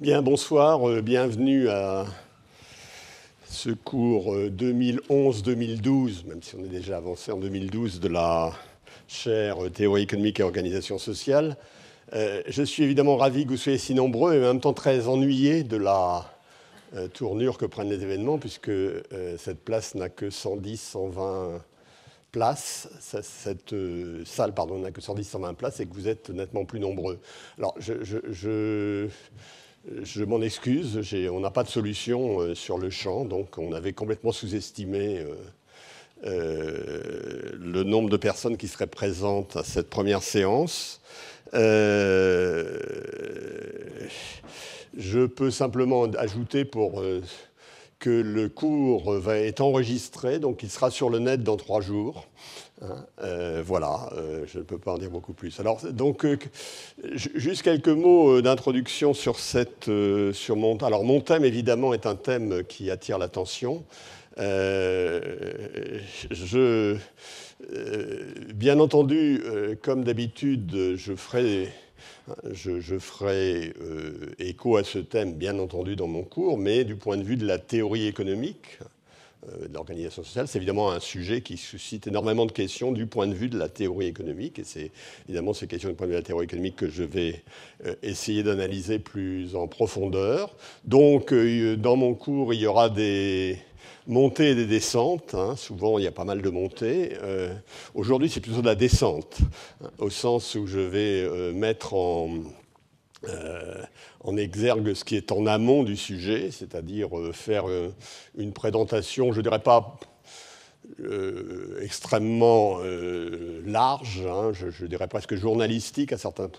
Bien, bonsoir, euh, bienvenue à ce cours 2011-2012, euh, même si on est déjà avancé en 2012 de la chaire euh, Théorie économique et organisation sociale. je suis évidemment ravi que vous soyez si nombreux et en même temps très ennuyé de la tournure que prennent les événements, puisque cette place n'a que 110, 120 places, cette salle pardon, n'a que 110, 120 places et que vous êtes nettement plus nombreux. Alors, je, je m'en excuse, on n'a pas de solution euh, sur le champ, donc on avait complètement sous-estimé euh, euh, le nombre de personnes qui seraient présentes à cette première séance. je peux simplement ajouter pour que le cours va être enregistré, donc il sera sur le net dans trois jours. Euh, voilà, euh, je ne peux pas en dire beaucoup plus. Alors, donc, euh, juste quelques mots d'introduction sur, cette, sur mon Alors, mon thème, évidemment, est un thème qui attire l'attention. bien entendu, comme d'habitude, je ferai, je ferai écho à ce thème, bien entendu, dans mon cours, mais du point de vue de la théorie économique, euh, de l'organisation sociale, c'est évidemment un sujet qui suscite énormément de questions du point de vue de la théorie économique. Et c'est évidemment ces questions du point de vue de la théorie économique que je vais euh, essayer d'analyser plus en profondeur. Donc, euh, dans mon cours, il y aura des montées et des descentes. Hein. Souvent, il y a pas mal de montées. Aujourd'hui, c'est plutôt de la descente, hein, au sens où je vais mettre en euh, on en exergue ce qui est en amont du sujet, c'est-à-dire euh, faire euh, une présentation, je ne dirais pas extrêmement large, hein, je, dirais presque journalistique à certains,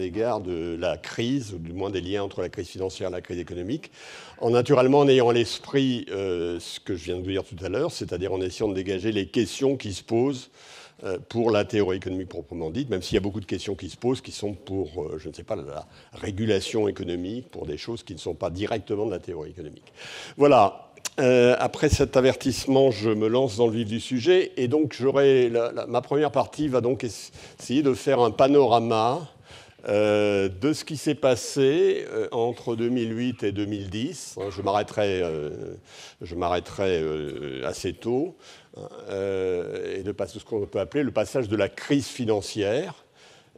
égards, de la crise, ou du moins des liens entre la crise financière et la crise économique, en naturellement en ayant à l'esprit ce que je viens de vous dire tout à l'heure, c'est-à-dire en essayant de dégager les questions qui se posent euh, pour la théorie économique proprement dite, même s'il y a beaucoup de questions qui se posent, qui sont pour, euh, je ne sais pas, la régulation économique, pour des choses qui ne sont pas directement de la théorie économique. Voilà. Euh, après cet avertissement, je me lance dans le vif du sujet, et donc ma première partie va donc essayer de faire un panorama de ce qui s'est passé entre 2008 et 2010. je m'arrêterai, assez tôt. Euh, et de ce qu'on peut appeler le passage de la crise financière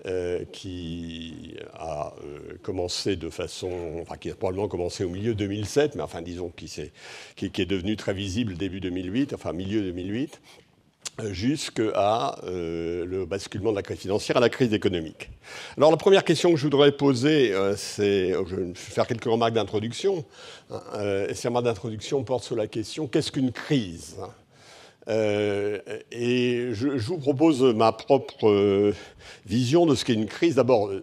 euh, qui a euh, commencé de façon, enfin qui a probablement commencé au milieu 2007, mais enfin disons qui, est, qui, est devenu très visible début 2008, enfin milieu 2008, jusqu'à le basculement de la crise financière à la crise économique. Alors la première question que je voudrais poser, c'est, oh, je vais faire quelques remarques d'introduction, hein, et ces remarques d'introduction portent sur la question qu'est-ce qu'une crise hein euh, et je, vous propose ma propre euh, vision de ce qu'est une crise. D'abord, euh,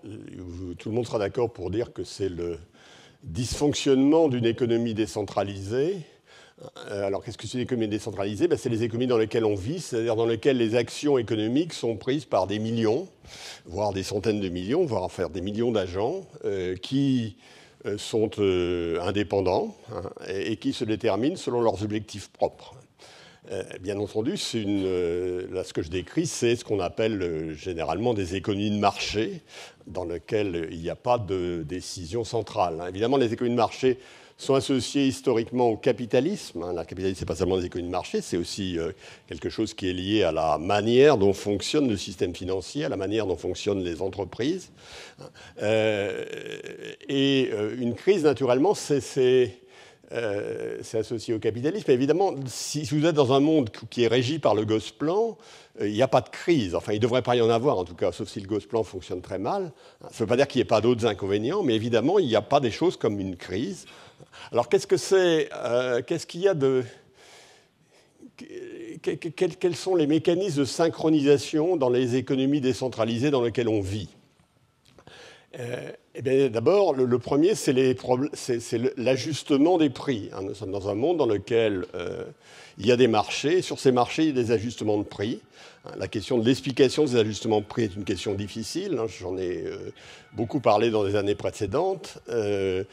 tout le monde sera d'accord pour dire que c'est le dysfonctionnement d'une économie décentralisée. Alors, qu'est-ce que c'est une économie décentralisée ben, C'est les économies dans lesquelles on vit, c'est-à-dire dans lesquelles les actions économiques sont prises par des millions, voire des centaines de millions, voire faire des millions d'agents qui sont indépendants hein, et qui se déterminent selon leurs objectifs propres. Euh, bien entendu, euh, ce que je décris, c'est ce qu'on appelle euh, généralement des économies de marché, dans lesquelles il n'y a pas de décision centrale. Hein. Évidemment, les économies de marché sont associées historiquement au capitalisme. Hein. La capitalisme, ce n'est pas seulement des économies de marché, c'est aussi quelque chose qui est lié à la manière dont fonctionne le système financier, à la manière dont fonctionnent les entreprises. Hein. et une crise, naturellement, c'est euh, c'est associé au capitalisme. évidemment, si vous êtes dans un monde qui est régi par le Gosplan, euh, il n'y a pas de crise. Enfin, il ne devrait pas y en avoir, en tout cas, sauf si le Gosplan fonctionne très mal. Ça ne veut pas dire qu'il n'y ait pas d'autres inconvénients, mais évidemment, il n'y a pas des choses comme une crise. Alors, qu'est-ce que c'est euh, Qu'est-ce qu'il y a de. Quels sont les mécanismes de synchronisation dans les économies décentralisées dans lesquelles on vit eh d'abord, le, premier, c'est l'ajustement des prix. Hein. Nous sommes dans un monde dans lequel euh, il y a des marchés. Sur ces marchés, il y a des ajustements de prix. Hein. La question de l'explication de ces ajustements de prix est une question difficile. Hein. J'en ai euh, beaucoup parlé dans les années précédentes. Euh,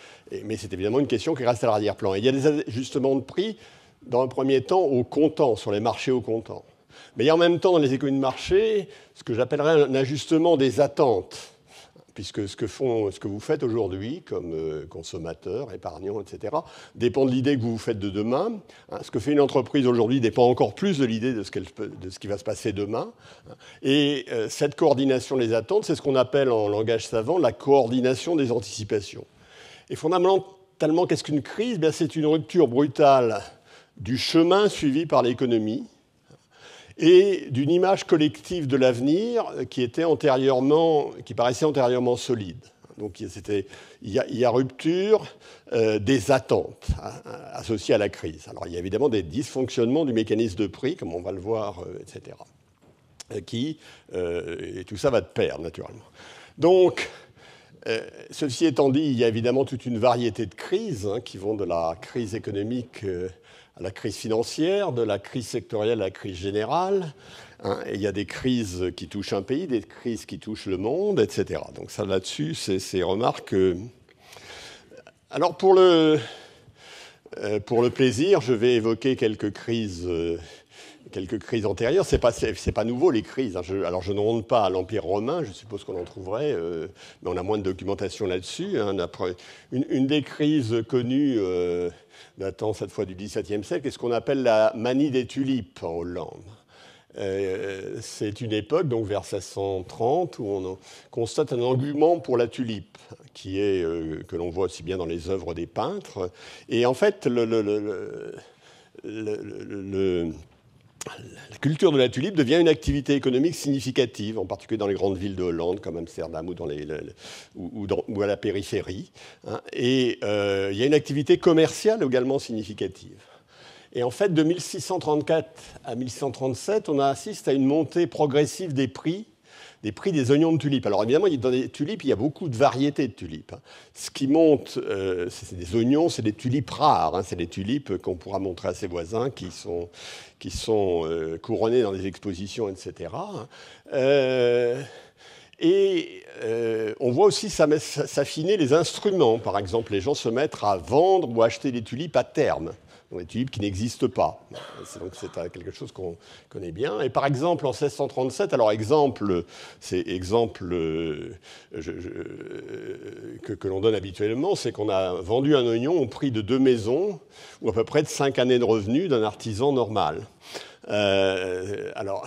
mais c'est évidemment une question qui reste à l'arrière-plan. Il y a des ajustements de prix, dans un premier temps, au comptant, sur les marchés au comptant. Mais il y a en même temps, dans les économies de marché, ce que j'appellerais un ajustement des attentes puisque ce que, font, ce que vous faites aujourd'hui comme euh, consommateur, épargnant, etc., dépend de l'idée que vous vous faites de demain. Hein, ce que fait une entreprise aujourd'hui dépend encore plus de l'idée de, de, ce qui va se passer demain. Et euh, cette coordination des attentes, c'est ce qu'on appelle en langage savant la coordination des anticipations. Et fondamentalement, qu'est-ce qu'une crise eh C'est une rupture brutale du chemin suivi par l'économie et d'une image collective de l'avenir qui, était antérieurement, qui paraissait antérieurement solide. Donc il y, a, il y a rupture euh, des attentes hein, associées à la crise. Alors il y a évidemment des dysfonctionnements du mécanisme de prix, comme on va le voir, euh, etc. Euh, qui, et tout ça va de pair, naturellement. Donc, ceci étant dit, il y a évidemment toute une variété de crises hein, qui vont de la crise économique à la crise financière, de la crise sectorielle à la crise générale. Hein, il y a des crises qui touchent un pays, des crises qui touchent le monde, etc. Donc ça, là-dessus, c'est ces remarques. Euh, alors pour le, euh, pour le plaisir, je vais évoquer quelques crises euh, quelques crises antérieures. C'est pas c'est pas nouveau les crises. Hein. alors je ne rentre pas à l'Empire romain. Je suppose qu'on en trouverait, euh, mais on a moins de documentation là-dessus. Hein. une, des crises connues euh, datant cette fois du XVIIe siècle est ce qu'on appelle la manie des tulipes en Hollande. Euh, c'est une époque, donc vers 1630, où on constate un engouement pour la tulipe, qui est, que l'on voit aussi bien dans les œuvres des peintres. Et en fait, le, le ah, la culture de la tulipe devient une activité économique significative, en particulier dans les grandes villes de Hollande, comme Amsterdam ou, à la périphérie. Hein. Et euh, il y a une activité commerciale également significative. Et en fait, de 1634 à 1637, on assiste à une montée progressive des prix des prix des oignons de tulipes. Alors évidemment, dans les tulipes, il y a beaucoup de variétés de tulipes. Hein. Ce qui monte, euh, c'est des oignons, c'est des tulipes rares. Hein. c'est des tulipes qu'on pourra montrer à ses voisins qui sont, qui sont euh, couronnées dans des expositions, etc. et hein. euh, on voit aussi s'affiner les instruments. Par exemple, les gens se mettent à vendre ou acheter des tulipes à terme qui n'existent pas. Donc c'est quelque chose qu'on connaît bien. Et par exemple, en 1637, alors exemple, c'est exemple euh, que, l'on donne habituellement, c'est qu'on a vendu un oignon au prix de deux maisons, ou à peu près de cinq années de revenus d'un artisan normal. Euh, alors,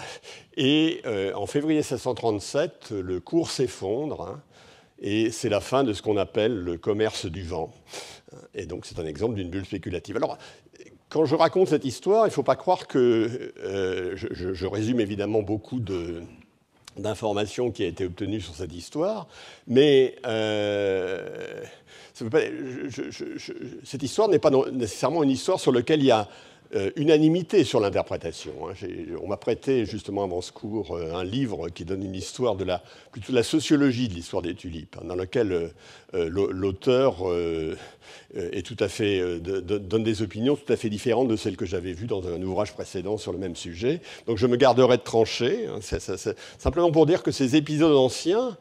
et euh, en février 1637, le cours s'effondre. Hein, et c'est la fin de ce qu'on appelle le commerce du vent. Et donc c'est un exemple d'une bulle spéculative. Alors quand je raconte cette histoire, il ne faut pas croire que euh, je, résume évidemment beaucoup d'informations qui a été obtenues sur cette histoire, mais euh, cette histoire n'est pas nécessairement une histoire sur laquelle il y a euh, unanimité sur l'interprétation. Hein. On m'a prêté justement avant ce cours euh, un livre qui donne une histoire de la, sociologie de l'histoire des tulipes, hein, dans lequel l'auteur donne des opinions tout à fait différentes de celles que j'avais vues dans un ouvrage précédent sur le même sujet. Donc je me garderai de trancher, hein. simplement pour dire que ces épisodes anciens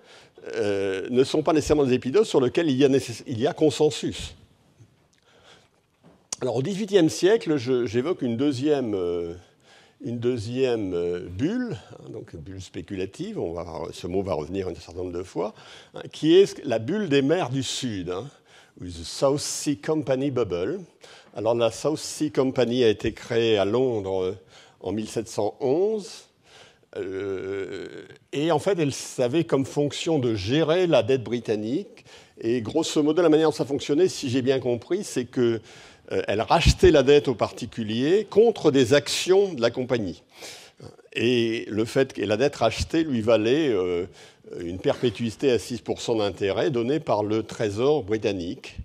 euh, ne sont pas nécessairement des épisodes sur lesquels il y a consensus. Alors au XVIIIe siècle, j'évoque une deuxième, euh, une deuxième euh, bulle, hein, donc bulle spéculative, on va, ce mot va revenir un certain nombre de fois, hein, qui est la bulle des mers du Sud, hein, the South Sea Company Bubble. Alors la South Sea Company a été créée à Londres euh, en 1711. et en fait, elle avait comme fonction de gérer la dette britannique. Et grosso modo, la manière dont ça fonctionnait, si j'ai bien compris, c'est que euh, elle rachetait la dette aux particuliers contre des actions de la compagnie. Et le fait que la dette rachetée lui valait euh, une perpétuité à 6% d'intérêt donnée par le Trésor britannique.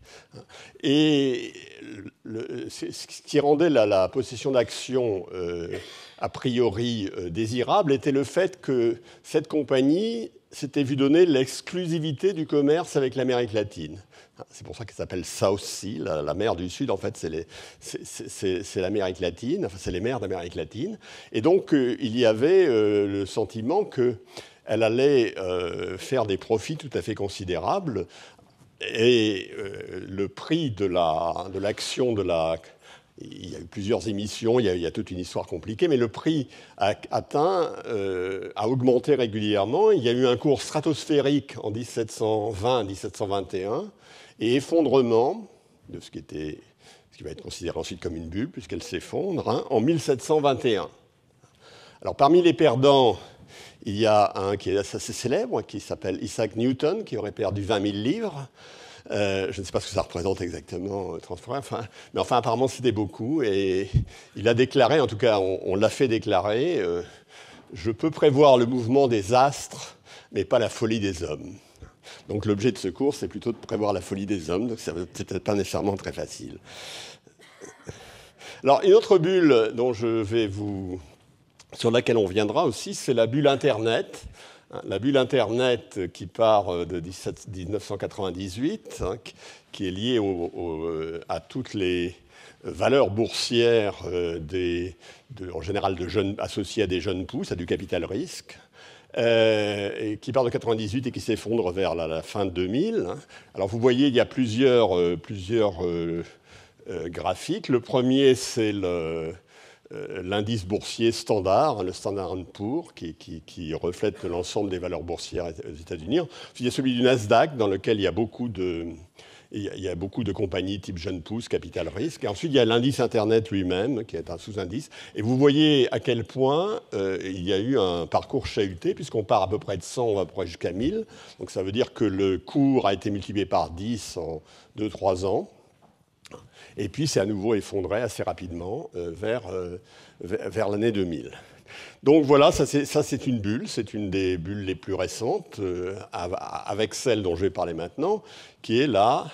Et ce qui rendait la, possession d'actions euh, a priori désirable était le fait que cette compagnie s'était vu donner l'exclusivité du commerce avec l'Amérique latine. C'est pour ça qu'elle s'appelle South Sea, la, mer du Sud, en fait, c'est l'Amérique latine, enfin, c'est les mers d'Amérique latine. Et donc, euh, il y avait euh, le sentiment qu'elle allait euh, faire des profits tout à fait considérables. Et le prix de l'action la, de la il y a eu plusieurs émissions, il y a, toute une histoire compliquée, mais le prix a atteint, euh, a augmenté régulièrement. Il y a eu un cours stratosphérique en 1720-1721 et effondrement de ce qui va être considéré ensuite comme une bulle puisqu'elle s'effondre, hein, en 1721. Alors parmi les perdants, il y a un qui est assez célèbre, qui s'appelle Isaac Newton, qui aurait perdu 20 000 livres. Euh, je ne sais pas ce que ça représente exactement, euh, enfin, mais enfin, apparemment, c'était beaucoup. Et il a déclaré, en tout cas, on, l'a fait déclarer, euh, je peux prévoir le mouvement des astres, mais pas la folie des hommes. Donc l'objet de ce cours, c'est plutôt de prévoir la folie des hommes, donc ça n'est peut-être pas nécessairement très facile. Alors, une autre bulle dont je vais vous sur laquelle on viendra aussi, c'est la bulle Internet. Hein, la bulle Internet qui part euh, de 1998, hein, qui est liée euh, à toutes les valeurs boursières, euh, en général de jeunes, associées à des jeunes pousses, à du capital risque, qui part de 98 et qui s'effondre vers la, fin de 2000. Hein. Alors vous voyez, il y a plusieurs, plusieurs graphiques. Le premier, c'est le euh, l'indice boursier standard, le Standard Poor's, qui, reflète l'ensemble des valeurs boursières aux États-Unis. Il y a celui du Nasdaq, dans lequel il y a beaucoup de, il a beaucoup de compagnies type Jeune Pousse, Capital Risque. Et ensuite, il y a l'indice Internet lui-même, qui est un sous-indice. Et vous voyez à quel point euh, il y a eu un parcours chahuté, puisqu'on part à peu près de 100, on va près jusqu'à 1000. Donc ça veut dire que le cours a été multiplié par 10 en 2-3 ans. Et puis c'est à nouveau effondré assez rapidement euh, vers, euh, vers l'année 2000. Donc voilà, ça c'est une bulle, c'est une des bulles les plus récentes, euh, avec celle dont je vais parler maintenant, qui est la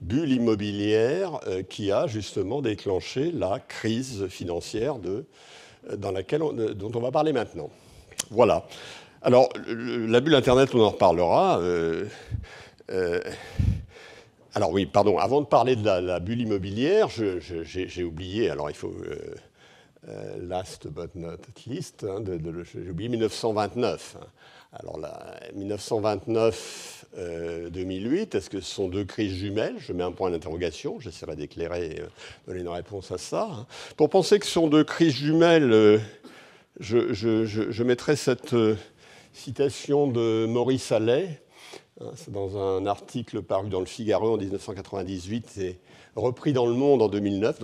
bulle immobilière qui a justement déclenché la crise financière de, dans laquelle dont on va parler maintenant. Voilà. Alors, la bulle Internet, on en reparlera. Alors oui, pardon, avant de parler de la, bulle immobilière, j'ai oublié, alors il faut... Euh, euh, last but not least, hein, j'ai oublié 1929. Alors 1929-2008, euh, est-ce que ce sont deux crises jumelles Je mets un point d'interrogation, j'essaierai d'éclairer, de donner une réponse à ça. Hein. Pour penser que ce sont deux crises jumelles, je, je, mettrai cette citation de Maurice Allais, Hein, c'est dans un article paru dans le Figaro en 1998 et repris dans Le Monde en 2009,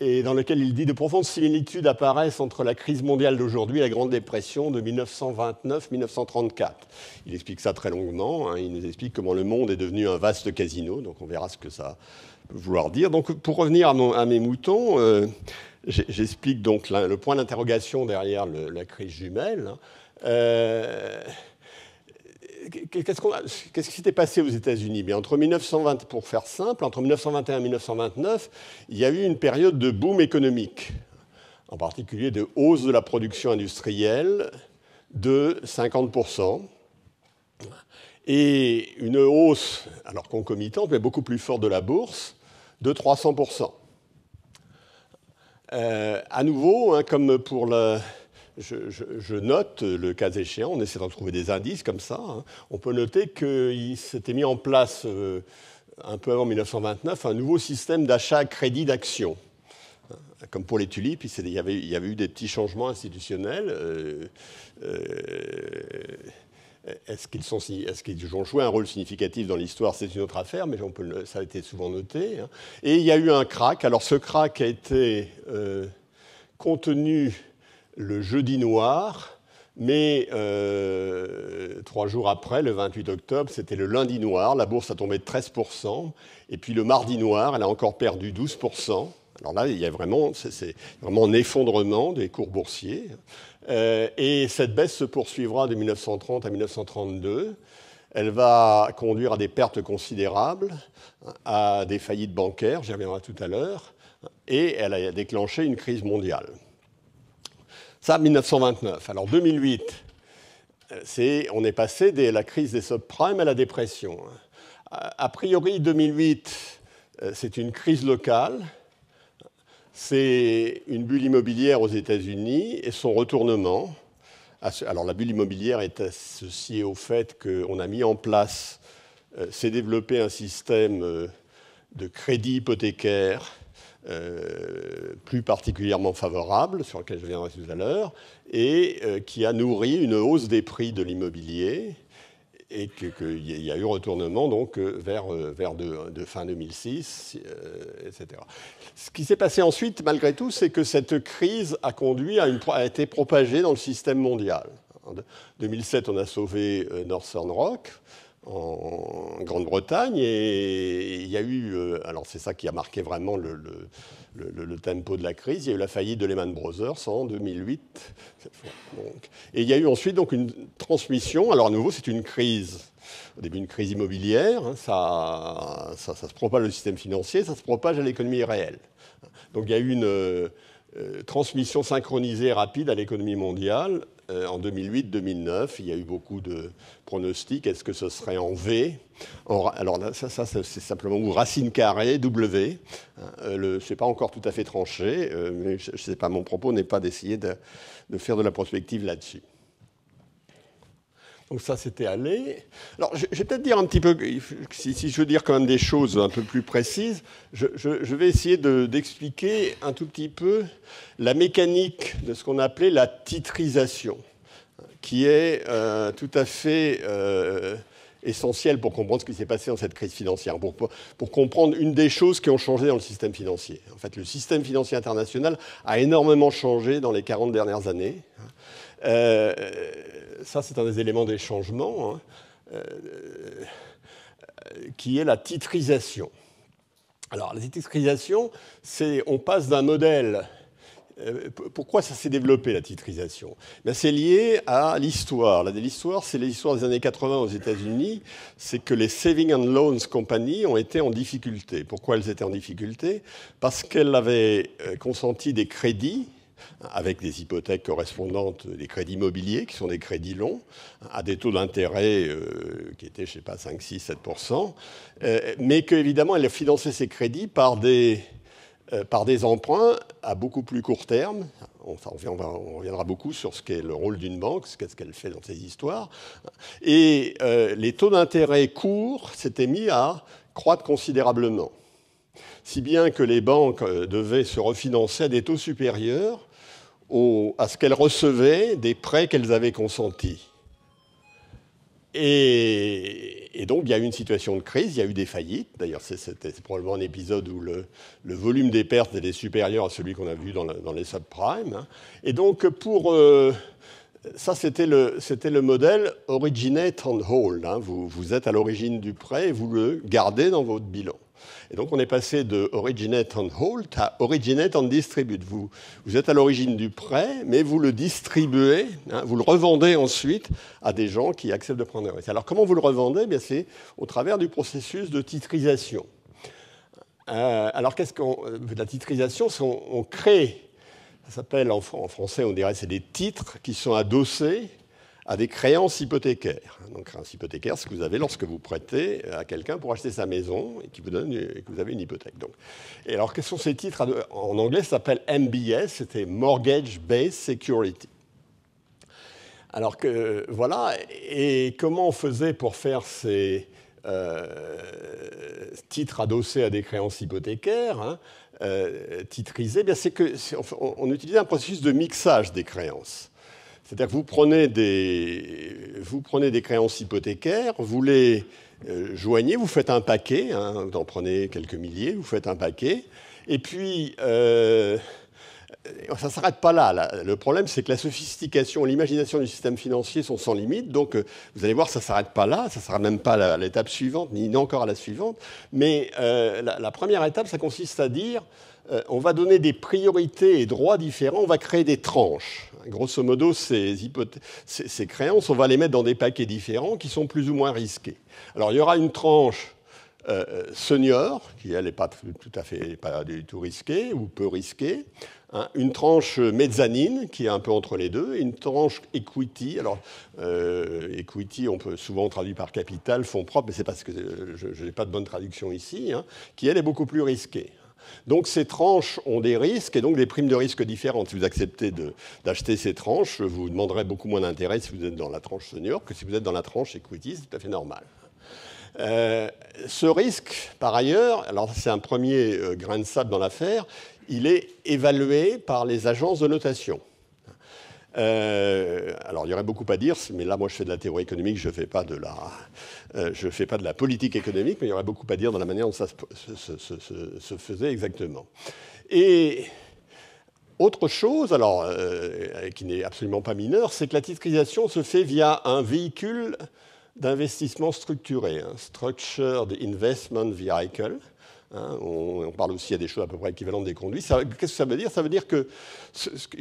et dans lequel il dit De profondes similitudes apparaissent entre la crise mondiale d'aujourd'hui et la Grande Dépression de 1929-1934. Il explique ça très longuement. Hein, il nous explique comment le monde est devenu un vaste casino, donc on verra ce que ça peut vouloir dire. Donc pour revenir à, mes moutons, euh, j'explique donc le point d'interrogation derrière la crise jumelle. Hein. Euh, qu'est-ce, qui s'était passé aux États-Unis entre 1920, pour faire simple, entre 1921 et 1929, il y a eu une période de boom économique, en particulier de hausse de la production industrielle de 50 et une hausse, alors concomitante, mais beaucoup plus forte de la bourse, de 300 euh, À nouveau, hein, comme pour la, je, note, le cas échéant, on essaie de trouver des indices comme ça. Hein, on peut noter qu'il s'était mis en place, euh, un peu avant 1929, un nouveau système d'achat-crédit à d'action. Hein, comme pour les tulipes, il y, avait, eu des petits changements institutionnels. Euh, euh, est-ce qu'ils ont joué un rôle significatif dans l'histoire C'est une autre affaire, mais ça a été souvent noté. Hein. Et il y a eu un crack. Alors ce crack a été contenu le jeudi noir, mais euh, trois jours après, le 28 octobre, c'était le lundi noir, la bourse a tombé de 13%, et puis le mardi noir, elle a encore perdu 12%. Alors là, il y a vraiment, c'est vraiment un effondrement des cours boursiers. Euh, et cette baisse se poursuivra de 1930 à 1932. Elle va conduire à des pertes considérables, à des faillites bancaires, j'y reviendrai tout à l'heure, et elle a déclenché une crise mondiale. Ça, 1929. Alors 2008, euh, c'est on est passé de la crise des subprimes à la dépression. A priori, 2008, euh, c'est une crise locale. C'est une bulle immobilière aux États-Unis et son retournement. Alors la bulle immobilière est associée au fait qu'on a mis en place, euh, s'est développé un système de crédit hypothécaire euh, plus particulièrement favorable, sur lequel je viendrai tout à l'heure, et euh, qui a nourri une hausse des prix de l'immobilier, et qu'il y a eu retournement donc euh, vers, vers de, fin 2006, etc. Ce qui s'est passé ensuite, malgré tout, c'est que cette crise a conduit à une, a été propagée dans le système mondial. En 2007, on a sauvé Northern Rock en Grande-Bretagne et il y a eu, euh, alors c'est ça qui a marqué vraiment le, tempo de la crise, il y a eu la faillite de Lehman Brothers en 2008. et il y a eu ensuite donc une transmission, alors à nouveau c'est une crise, au début une crise immobilière, hein, ça, ça, se propage au système financier, ça se propage à l'économie réelle. Donc il y a eu une... Euh, euh, transmission synchronisée rapide à l'économie mondiale euh, en 2008-2009. Il y a eu beaucoup de pronostics. Est-ce que ce serait en V Alors là, ça, c'est simplement ou racine carrée, W. ce hein, euh, n'est pas encore tout à fait tranché, euh, mais je, sais pas, mon propos n'est pas d'essayer de, faire de la prospective là-dessus. Donc ça, c'était aller. Alors, je, vais peut-être dire un petit peu, si, je veux dire quand même des choses un peu plus précises, je, vais essayer d'expliquer un tout petit peu la mécanique de ce qu'on appelait la titrisation, qui est euh, tout à fait euh, essentielle pour comprendre ce qui s'est passé dans cette crise financière, pour, pour comprendre une des choses qui ont changé dans le système financier. En fait, le système financier international a énormément changé dans les 40 dernières années. Hein. Euh, ça, c'est un des éléments des changements, hein, euh, qui est la titrisation. Alors, la titrisation, c'est on passe d'un modèle. Euh, pourquoi ça s'est développé, la titrisation ben, C'est lié à l'histoire. L'histoire, c'est l'histoire des années 80 aux États-Unis. C'est que les Saving and Loans Company ont été en difficulté. Pourquoi elles étaient en difficulté Parce qu'elles avaient consenti des crédits avec des hypothèques correspondantes des crédits immobiliers, qui sont des crédits longs, à des taux d'intérêt euh, qui étaient, je ne sais pas, 5, 6, 7 mais qu'évidemment, elle a financé ces crédits euh, par des, emprunts à beaucoup plus court terme. On, reviendra beaucoup sur ce qu'est le rôle d'une banque, ce qu'est-ce qu'elle fait dans ces histoires. Et euh, les taux d'intérêt courts s'étaient mis à croître considérablement si bien que les banques devaient se refinancer à des taux supérieurs à ce qu'elles recevaient des prêts qu'elles avaient consentis. Et, donc, il y a eu une situation de crise, il y a eu des faillites. D'ailleurs, c'était probablement un épisode où le, le, volume des pertes était supérieur à celui qu'on a vu dans, les subprimes. Hein. Et donc, pour. Euh, ça, c'était le, le, modèle originate and hold. Hein. Vous, vous êtes à l'origine du prêt et vous le gardez dans votre bilan. Et donc on est passé de originate and hold à originate and distribute. Vous, êtes à l'origine du prêt, mais vous le distribuez, hein, vous le revendez ensuite à des gens qui acceptent de prendre un risque. Alors comment vous le revendez eh C'est au travers du processus de titrisation. Euh, alors qu'est-ce qu'on... Euh, la titrisation, on, crée ça s'appelle en, français, on dirait, c'est des titres qui sont adossés à des créances hypothécaires. Donc, créance hypothécaire, ce que vous avez lorsque vous prêtez à quelqu'un pour acheter sa maison et, qui vous donne, que vous avez une hypothèque. Donc. Et alors, quels sont ces titres En anglais, ça s'appelle MBS, c'était Mortgage Based Security. Alors que, voilà, et comment on faisait pour faire ces euh, titres adossés à des créances hypothécaires hein, euh, titrisés eh bien, c'est qu'on on utilisait un processus de mixage des créances. C'est-à-dire que vous prenez, des, créances hypothécaires, vous les euh, joignez, vous faites un paquet, hein, vous en prenez quelques milliers, vous faites un paquet, et puis euh, ça ne s'arrête pas là, Le problème, c'est que la sophistication, l'imagination du système financier sont sans limite, donc euh, vous allez voir, ça ne s'arrête pas là, ça ne s'arrête même pas à l'étape suivante, ni encore à la suivante, mais la, première étape, ça consiste à dire... Euh, on va donner des priorités et droits différents, on va créer des tranches. Grosso modo, ces, créances, on va les mettre dans des paquets différents qui sont plus ou moins risqués. Alors il y aura une tranche euh, euh, senior, qui elle n'est pas tout à fait pas du tout risquée ou peu risquée, hein. une tranche mezzanine qui est un peu entre les deux, et une tranche equity. Alors equity, on peut souvent traduire par capital, fonds propres. mais c'est parce que je, n'ai pas de bonne traduction ici, hein, qui elle est beaucoup plus risquée. Donc ces tranches ont des risques et donc des primes de risque différentes. Si vous acceptez d'acheter ces tranches, vous demanderez beaucoup moins d'intérêt si vous êtes dans la tranche senior que si vous êtes dans la tranche equity, c'est tout à fait normal. Euh, ce risque, par ailleurs, alors c'est un premier euh, grain de sable dans l'affaire, il est évalué par les agences de notation. Euh, alors, il y aurait beaucoup à dire, mais là, moi, je fais de la théorie économique, je ne fais, pas de la, euh, fais pas de la politique économique, mais il y aurait beaucoup à dire dans la manière dont ça se, faisait exactement. Et autre chose, alors, euh, qui n'est absolument pas mineure, c'est que la titrisation se fait via un véhicule d'investissement structuré, un Structured Investment Vehicle, Hein, on, parle aussi à des choses à peu près équivalentes des conduits. Qu'est-ce que ça veut dire Ça veut dire que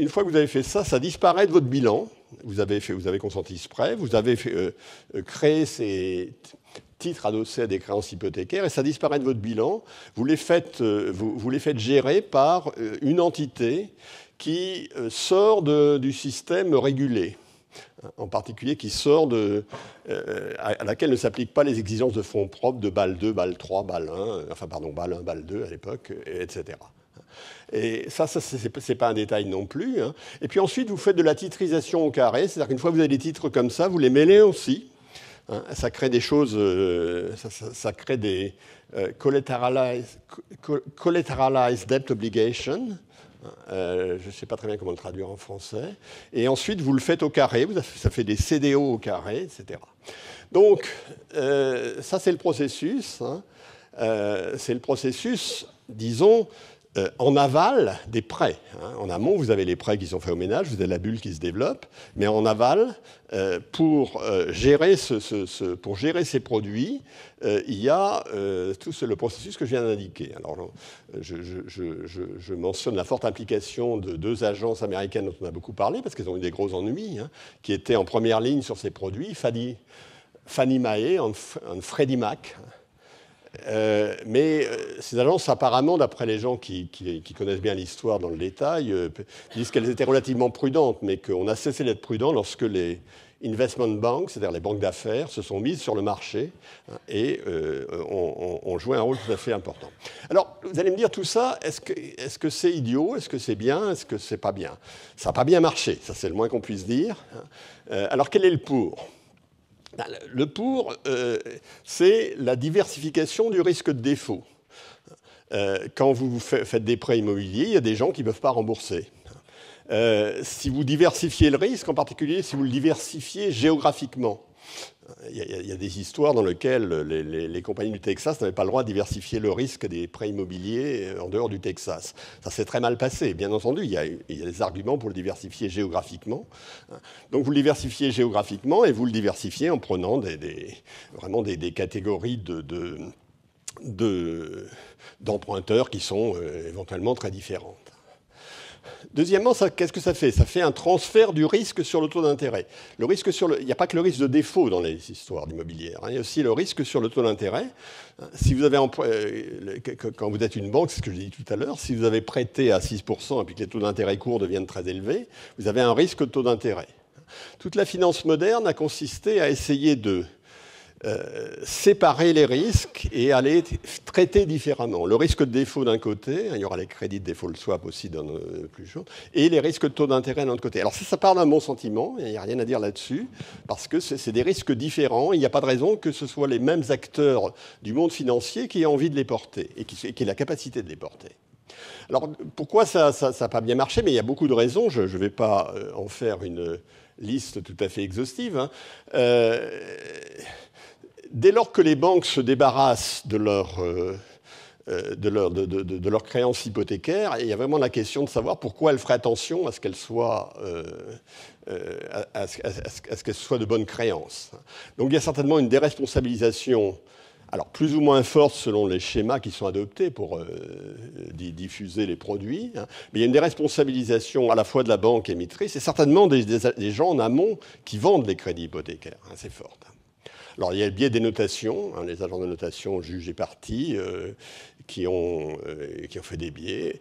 fois que vous avez fait ça, ça disparaît de votre bilan. Vous avez, fait, vous avez consenti ce prêt, vous avez euh, euh, créé ces titres adossés à des créances hypothécaires et ça disparaît de votre bilan. Vous les faites, euh, vous, les faites gérer par une entité qui sort du système régulé hein, en particulier qui sort de, euh, à, laquelle ne s'appliquent pas les exigences de fonds propres de BAL 2, BAL 3, BAL 1, enfin pardon, BAL 1, BAL 2 à l'époque, euh, etc. Et ça, ça c'est pas un détail non plus. Hein. Et puis ensuite, vous faites de la titrisation au carré, c'est-à-dire qu'une fois que vous avez des titres comme ça, vous les mêlez aussi. Hein. ça crée des choses, euh, ça, crée des collateralized, collateralized, debt obligation euh, je ne sais pas très bien comment le traduire en français. Et ensuite, vous le faites au carré, ça fait des CDO au carré, etc. Donc, euh, ça c'est le processus. Hein. Euh, c'est le processus, disons, euh, en aval des prêts. Hein. En amont, vous avez les prêts qui sont faits au ménage, vous avez la bulle qui se développe, mais en aval, euh, euh, pour, gérer ces produits, il y a tout le processus que je viens d'indiquer. Alors, je, mentionne la forte implication de deux agences américaines dont on a beaucoup parlé, parce qu'elles ont eu des gros ennuis, hein, qui étaient en première ligne sur ces produits, Fannie, Mae et Freddie Mac. Euh, mais euh, ces agences, apparemment, d'après les gens qui, connaissent bien l'histoire dans le détail, euh, disent qu'elles étaient relativement prudentes, mais qu'on a cessé d'être prudent lorsque les investment banks, c'est-à-dire les banques d'affaires, se sont mises sur le marché hein, et ont, joué un rôle tout à fait important. Alors, vous allez me dire tout ça, est-ce que c'est c'est idiot Est-ce que c'est bien Est-ce que c'est pas bien Ça n'a pas bien marché, ça c'est le moins qu'on puisse dire. Hein. alors, quel est le pour ben, le pour, euh, c'est la diversification du risque de défaut. Euh, quand vous faites des prêts immobiliers, il y a des gens qui ne peuvent pas rembourser. Euh, si vous diversifiez le risque, en particulier si vous le diversifiez géographiquement, il y, a des histoires dans lesquelles les, compagnies du Texas n'avaient pas le droit de diversifier le risque des prêts immobiliers euh, en dehors du Texas. Ça s'est très mal passé, bien entendu. Il y, a, des arguments pour le diversifier géographiquement. Hein. Donc vous le diversifiez géographiquement et vous le diversifiez en prenant vraiment des, catégories d'emprunteurs qui sont euh, éventuellement très différentes. Deuxièmement, qu'est-ce que ça fait Ça fait un transfert du risque sur le taux d'intérêt. il n'y a pas que le risque de défaut dans les histoires d'immobilière. Hein. il y a aussi le risque sur le taux d'intérêt. Si vous avez euh, quand vous êtes une banque, c'est ce que je dis tout à l'heure, si vous avez prêté à 6% et puis que les taux d'intérêt courts deviennent très élevés, vous avez un risque de taux d'intérêt. Toute la finance moderne a consisté à essayer de euh, séparer les risques et aller traiter différemment. Le risque de défaut d'un côté, hein, il y aura les crédits de défaut, le swap aussi dans le euh, plus chaud, et les risques de taux d'intérêt d'un autre côté. Alors ça, ça parle d'un bon sentiment, il n'y a rien à dire là-dessus, parce que c'est des risques différents, il n'y a pas de raison que ce soit les mêmes acteurs du monde financier qui aient envie de les porter, et qui, qui aient la capacité de les porter. Alors pourquoi ça n'a pas bien marché Mais il y a beaucoup de raisons, je ne vais pas euh, en faire une liste tout à fait exhaustive. Hein dès lors que les banques se débarrassent euh, euh, de leurs créances hypothécaires, il y a vraiment la question de savoir pourquoi elles feraient attention euh, à ce qu'elles soient, de bonnes créances. Donc il y a certainement une déresponsabilisation alors plus ou moins forte selon les schémas qui sont adoptés pour diffuser les produits, hein, mais il y a une déresponsabilisation à la fois de la banque émettrice et certainement des, gens en amont qui vendent les crédits hypothécaires, assez hein, c'est fort. Hein. Alors il y a le biais des notations, hein, les agents de notation juges et partis euh, qui, ont, euh, qui ont fait des biais.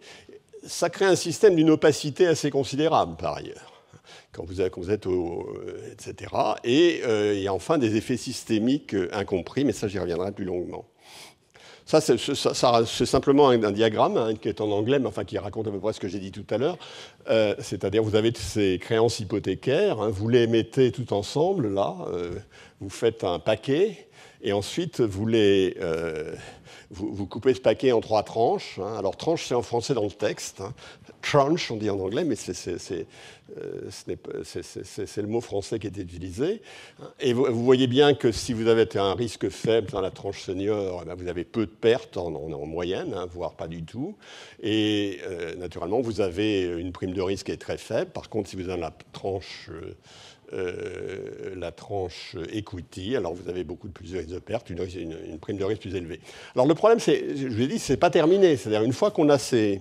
Ça crée un système d'une opacité assez considérable par ailleurs. Quand vous, êtes au. etc. Euh, et il y a enfin des effets systémiques incompris, mais ça j'y reviendrai plus longuement. Ça, c'est simplement un, diagramme hein, qui est en anglais, mais enfin qui raconte à peu près ce que j'ai dit tout à l'heure. Euh, c'est-à-dire, vous avez ces créances hypothécaires, hein, vous les mettez tout ensemble, là, euh, vous faites un paquet, et ensuite, vous les. Euh, vous, coupez ce paquet en trois tranches. Hein. Alors tranche, c'est en français dans le texte. Hein. Tranche, on dit en anglais, mais c'est le mot français qui est utilisé. Hein. Et vous, voyez bien que si vous avez un risque faible dans la tranche senior, eh ben, vous avez peu de pertes en, moyenne, voire pas du tout. Et euh, naturellement, vous avez une prime de risque qui est très faible. Par contre, si vous êtes dans la tranche... Euh, euh, la tranche equity. Alors vous avez beaucoup de plus de pertes, une, prime de risque plus élevée. Alors le problème, c'est, je vous ai dit, c'est pas terminé. C'est-à-dire une fois qu'on a ces,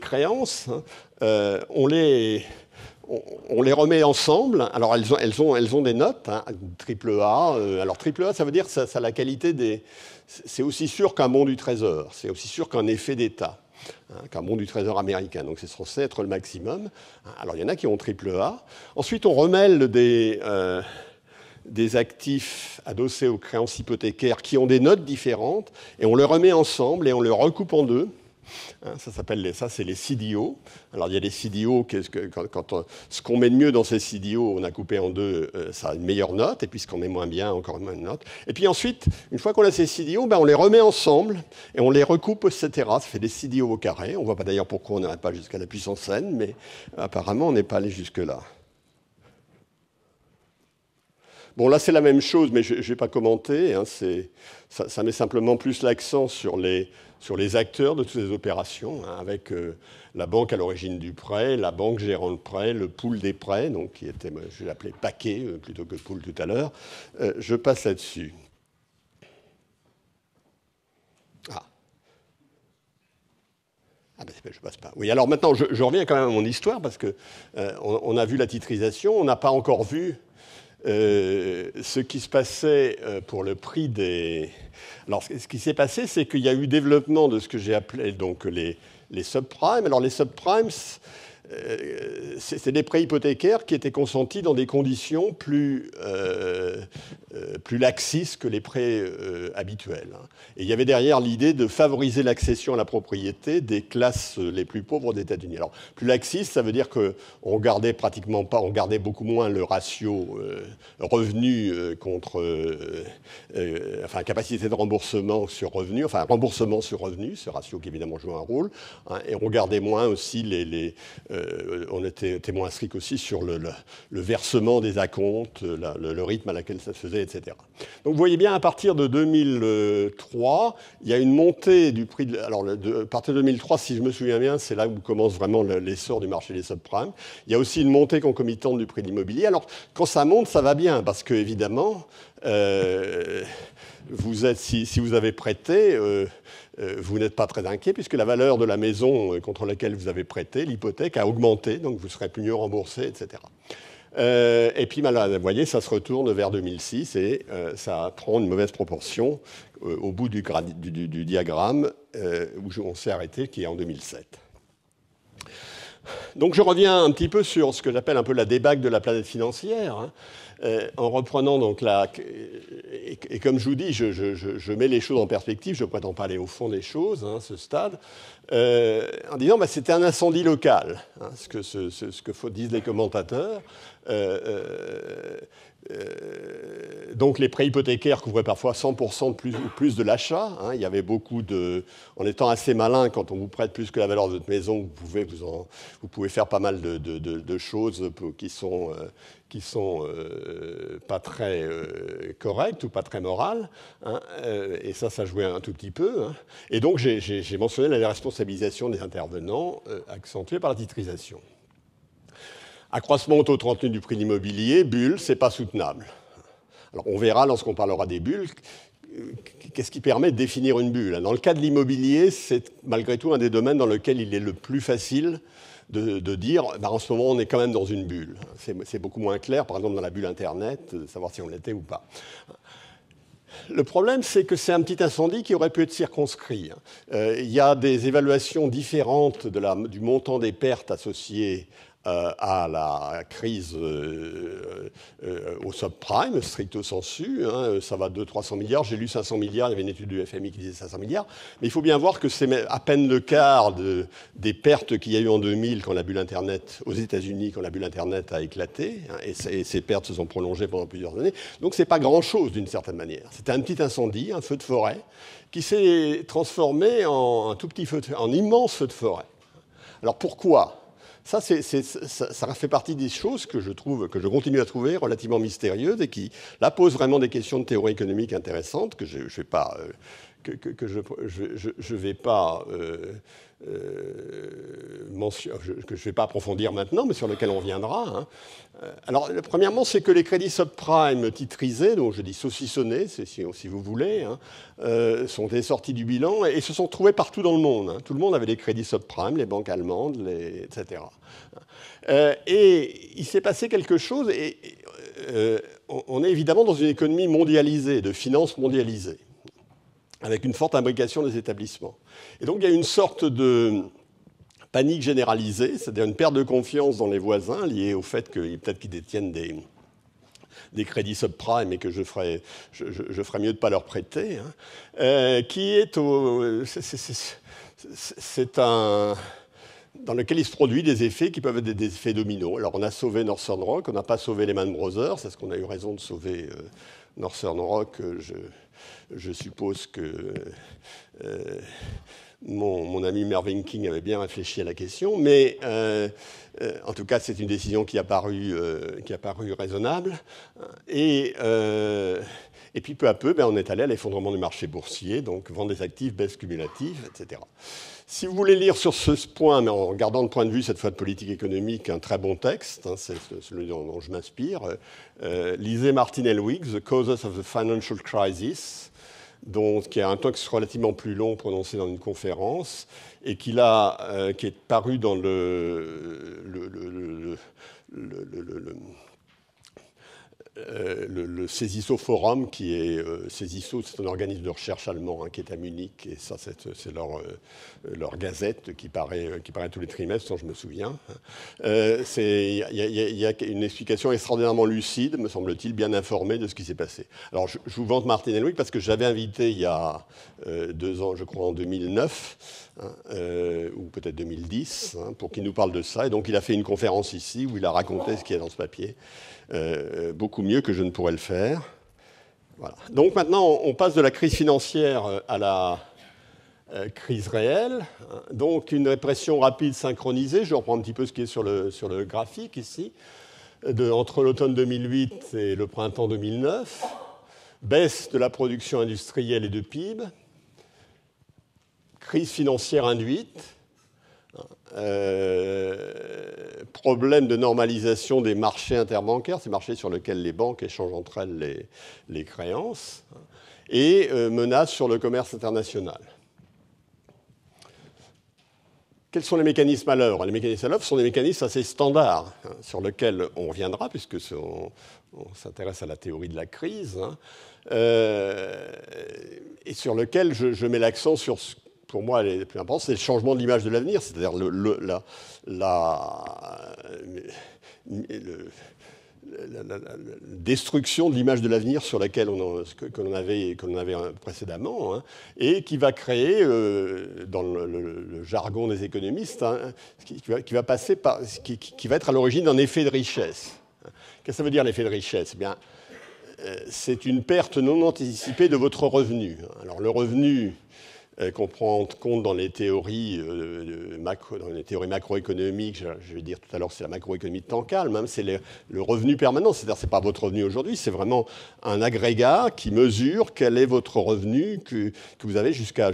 créances, hein, euh, on les on les remet ensemble. Alors elles ont, elles ont, elles ont des notes, hein, triple A. Euh, alors triple A, ça veut dire ça, la qualité des. C'est aussi sûr qu'un bon du trésor. C'est aussi sûr qu'un effet d'État. Hein, un carbone du trésor américain. Donc c'est censé être le maximum. Hein, alors il y en a qui ont triple A. Ensuite, on remêle des, euh, des actifs adossés aux créances hypothécaires qui ont des notes différentes et on les remet ensemble et on les recoupe en deux. Hein, ça s'appelle ça c'est les CDO. Alors il y a les CDO, Qu'est-ce que, quand, euh, ce qu'on met de mieux dans ces CDO, on a coupé en deux, euh, ça a une meilleure note, et puis ce qu'on met moins bien, encore une note. Et puis ensuite, une fois qu'on a ces CDO, ben, on les remet ensemble et on les recoupe, etc. Ça fait des CDO au carré. On ne voit pas d'ailleurs pourquoi on n'arrive pas jusqu'à la puissance n, mais apparemment on n'est pas allé jusque-là. Bon, là, c'est la même chose, mais je vais pas commenté. Hein. ça, met simplement plus l'accent sur les, sur les acteurs de toutes ces opérations, hein, avec euh, la banque à l'origine du prêt, la banque gérant le prêt, le pool des prêts, donc qui était, je l'appelais paquet euh, plutôt que pool tout à l'heure. Euh, je passe là-dessus. Ah. Ah ben, je passe pas. Oui, alors maintenant, je, reviens quand même à mon histoire, parce qu'on on a vu la titrisation, on n'a pas encore vu euh, ce qui se passait euh, pour le prix des. Alors, ce qui s'est passé, c'est qu'il y a eu développement de ce que j'ai appelé donc les, les subprimes. Alors, les subprimes, euh, euh, c'est des prêts hypothécaires qui étaient consentis dans des conditions plus, euh, plus laxistes que les prêts habituels. Hein. Et il y avait derrière l'idée de favoriser l'accession à la propriété des classes les plus pauvres des États-Unis. Alors, plus laxiste, ça veut dire qu'on gardait pratiquement pas, on gardait beaucoup moins le ratio revenu contre, enfin, capacité de remboursement sur revenu, enfin, remboursement sur revenu, ce ratio qui évidemment joue un rôle, hein, et on gardait moins aussi les euh, on était témoin strict aussi sur le, versement des acomptes, le, rythme à laquelle ça se faisait, etc. Donc vous voyez bien, à partir de 2003, il y a une montée du prix. alors, de, à partir de 2003, si je me souviens bien, c'est là où commence vraiment l'essor du marché des subprimes. Il y a aussi une montée concomitante du prix de l'immobilier. Alors, quand ça monte, ça va bien, parce que évidemment, euh, vous si, vous avez prêté, euh, euh, vous n'êtes pas très inquiet puisque la valeur de la maison euh, contre laquelle vous avez prêté, l'hypothèque, a augmenté, donc vous serez plus mieux remboursé, etc. Euh, et puis, vous voyez, ça se retourne vers 2006 et ça prend une mauvaise proportion au bout du, diagramme où on s'est arrêté, qui est en 2007. Donc, je reviens un petit peu sur ce que j'appelle un peu la débâcle de la planète financière. Hein. Euh, en reprenant donc la. Et, comme je vous dis, je, mets les choses en perspective, je ne prétends pas aller au fond des choses hein, ce stade. Euh, en disant bah, c'était un incendie local, hein, ce que, ce, disent les commentateurs. Euh, euh, donc les prêts hypothécaires couvraient parfois 100% de plus, ou plus de l'achat. Hein. il y avait beaucoup de... En étant assez malin, quand on vous prête plus que la valeur de votre maison, vous pouvez, vous en, vous pouvez faire pas mal de, choses qui sont, qui sont pas très correctes ou pas très morales. Hein. et ça, ça jouait un tout petit peu. Et donc j'ai mentionné la responsabilité Stabilisation des intervenants, euh, accentuée par la titrisation. Accroissement au taux retenue du prix de l'immobilier, bulle, ce n'est pas soutenable. Alors on verra lorsqu'on parlera des bulles qu'est-ce qui permet de définir une bulle hein Dans le cas de l'immobilier, c'est malgré tout un des domaines dans lequel il est le plus facile de, dire bah, en ce moment, on est quand même dans une bulle. C'est beaucoup moins clair, par exemple, dans la bulle Internet, de savoir si on l'était ou pas. Le problème, c'est que c'est un petit incendie qui aurait pu être circonscrit. Euh, il y a des évaluations différentes du montant des pertes associées euh, à la crise euh, euh, au subprime, stricto sensu. Hein, ça va de 300 milliards. J'ai lu 500 milliards. Il y avait une étude du FMI qui disait 500 milliards. Mais il faut bien voir que c'est à peine le quart des pertes qu'il y a eu en 2000 quand la bulle Internet, aux États-Unis, quand la bulle Internet a éclaté. Hein, et, ces pertes se sont prolongées pendant plusieurs années. Donc c'est pas grand-chose d'une certaine manière. C'était un petit incendie, un feu de forêt, qui s'est transformé en un tout petit feu, en immense feu de forêt. Alors pourquoi ça, ça, fait partie des choses que je trouve, que je continue à trouver relativement mystérieuses et qui, là, posent vraiment des questions de théorie économique intéressantes que je ne vais pas, euh, que, je, je, vais pas euh, euh, mention, que je ne vais pas approfondir maintenant, mais sur lequel on viendra. Hein. Euh, alors, premièrement, c'est que les crédits subprimes titrisés, dont je dis saucissonnés, si, si, vous voulez, hein, euh, sont sortis du bilan et, se sont trouvés partout dans le monde. Hein. Tout le monde avait des crédits subprimes, les banques allemandes, les, etc. et il s'est passé quelque chose, et, on, on est évidemment dans une économie mondialisée, de finances mondialisées avec une forte imbrication des établissements. Et donc il y a une sorte de panique généralisée, c'est-à-dire une perte de confiance dans les voisins liée au fait que peut-être qu'ils détiennent des, des crédits subprimes et que je ferais, je, mieux de ne pas leur prêter, hein. euh, qui est au... C'est un dans lequel il se produit des effets qui peuvent être des effets dominos. Alors on a sauvé Northern Rock, on n'a pas sauvé Lehman Brothers, C'est ce qu'on a eu raison de sauver euh, Northern Rock euh, je je suppose que euh, mon, mon, ami Mervyn King avait bien réfléchi à la question, mais euh, euh, en tout cas, c'est une décision qui a paru, qui a paru raisonnable. Et, et puis peu à peu, ben, on est allé à l'effondrement du marché boursier, donc vente des actifs, baisse cumulative, etc. Si vous voulez lire sur ce point, mais en regardant le point de vue cette fois de politique économique, un très bon texte, hein, c'est celui dont, je m'inspire, lisez Martin Elwig, The Causes of the Financial Crisis, qui a un texte relativement plus long prononcé dans une conférence, et qui, euh, qui est paru dans le euh, le, le Forum, qui est CESISO, euh, c'est un organisme de recherche allemand hein, qui est à Munich, et ça, c'est leur, euh, leur, gazette qui paraît, qui paraît tous les trimestres, dont je me souviens. Il y, a une explication extraordinairement lucide, me semble-t-il, bien informée de ce qui s'est passé. Alors, je, je, vous vante Martin Elwick parce que j'avais invité il y a deux ans, je crois en 2009, euh, ou peut-être 2010, hein, pour qu'il nous parle de ça. Et donc il a fait une conférence ici où il a raconté ce qu'il y a dans ce papier, euh, beaucoup mieux que je ne pourrais le faire. Voilà. Donc maintenant, on passe de la crise financière euh, à la crise réelle. Donc une répression rapide synchronisée, je reprends un petit peu ce qui est sur le, sur le graphique ici, entre l'automne 2008 et le printemps 2009, baisse de la production industrielle et de PIB, crise financière induite, euh, problème de normalisation des marchés interbancaires, ces marchés sur lesquels les banques échangent entre elles les, créances, et euh, menace sur le commerce international. Quels sont les mécanismes à l'œuvre Les mécanismes à l'œuvre sont des mécanismes assez standards, hein, sur lesquels on reviendra, puisque on, s'intéresse à la théorie de la crise, hein, euh, et sur lesquels je mets l'accent sur ce pour moi, elle plus importante, c'est le changement de l'image de l'avenir, c'est-à-dire le, la, la, destruction de l'image de l'avenir sur laquelle on, que, avait, avait hein, précédemment, hein, et qui va créer, euh, dans le, jargon des économistes, hein, qui, va, passer par, qui, va être à l'origine d'un effet de richesse. Qu'est-ce que ça veut dire l'effet de richesse eh Bien, euh, c'est une perte non anticipée de votre revenu. Alors le revenu, euh, qu'on prend en compte dans les théories, euh, macroéconomiques. Je, vais dire tout à l'heure, c'est la macroéconomie de temps calme. Hein, c'est le, revenu permanent. C'est-à-dire, n'est pas votre revenu aujourd'hui. C'est vraiment un agrégat qui mesure quel est votre revenu que, vous avez jusqu'à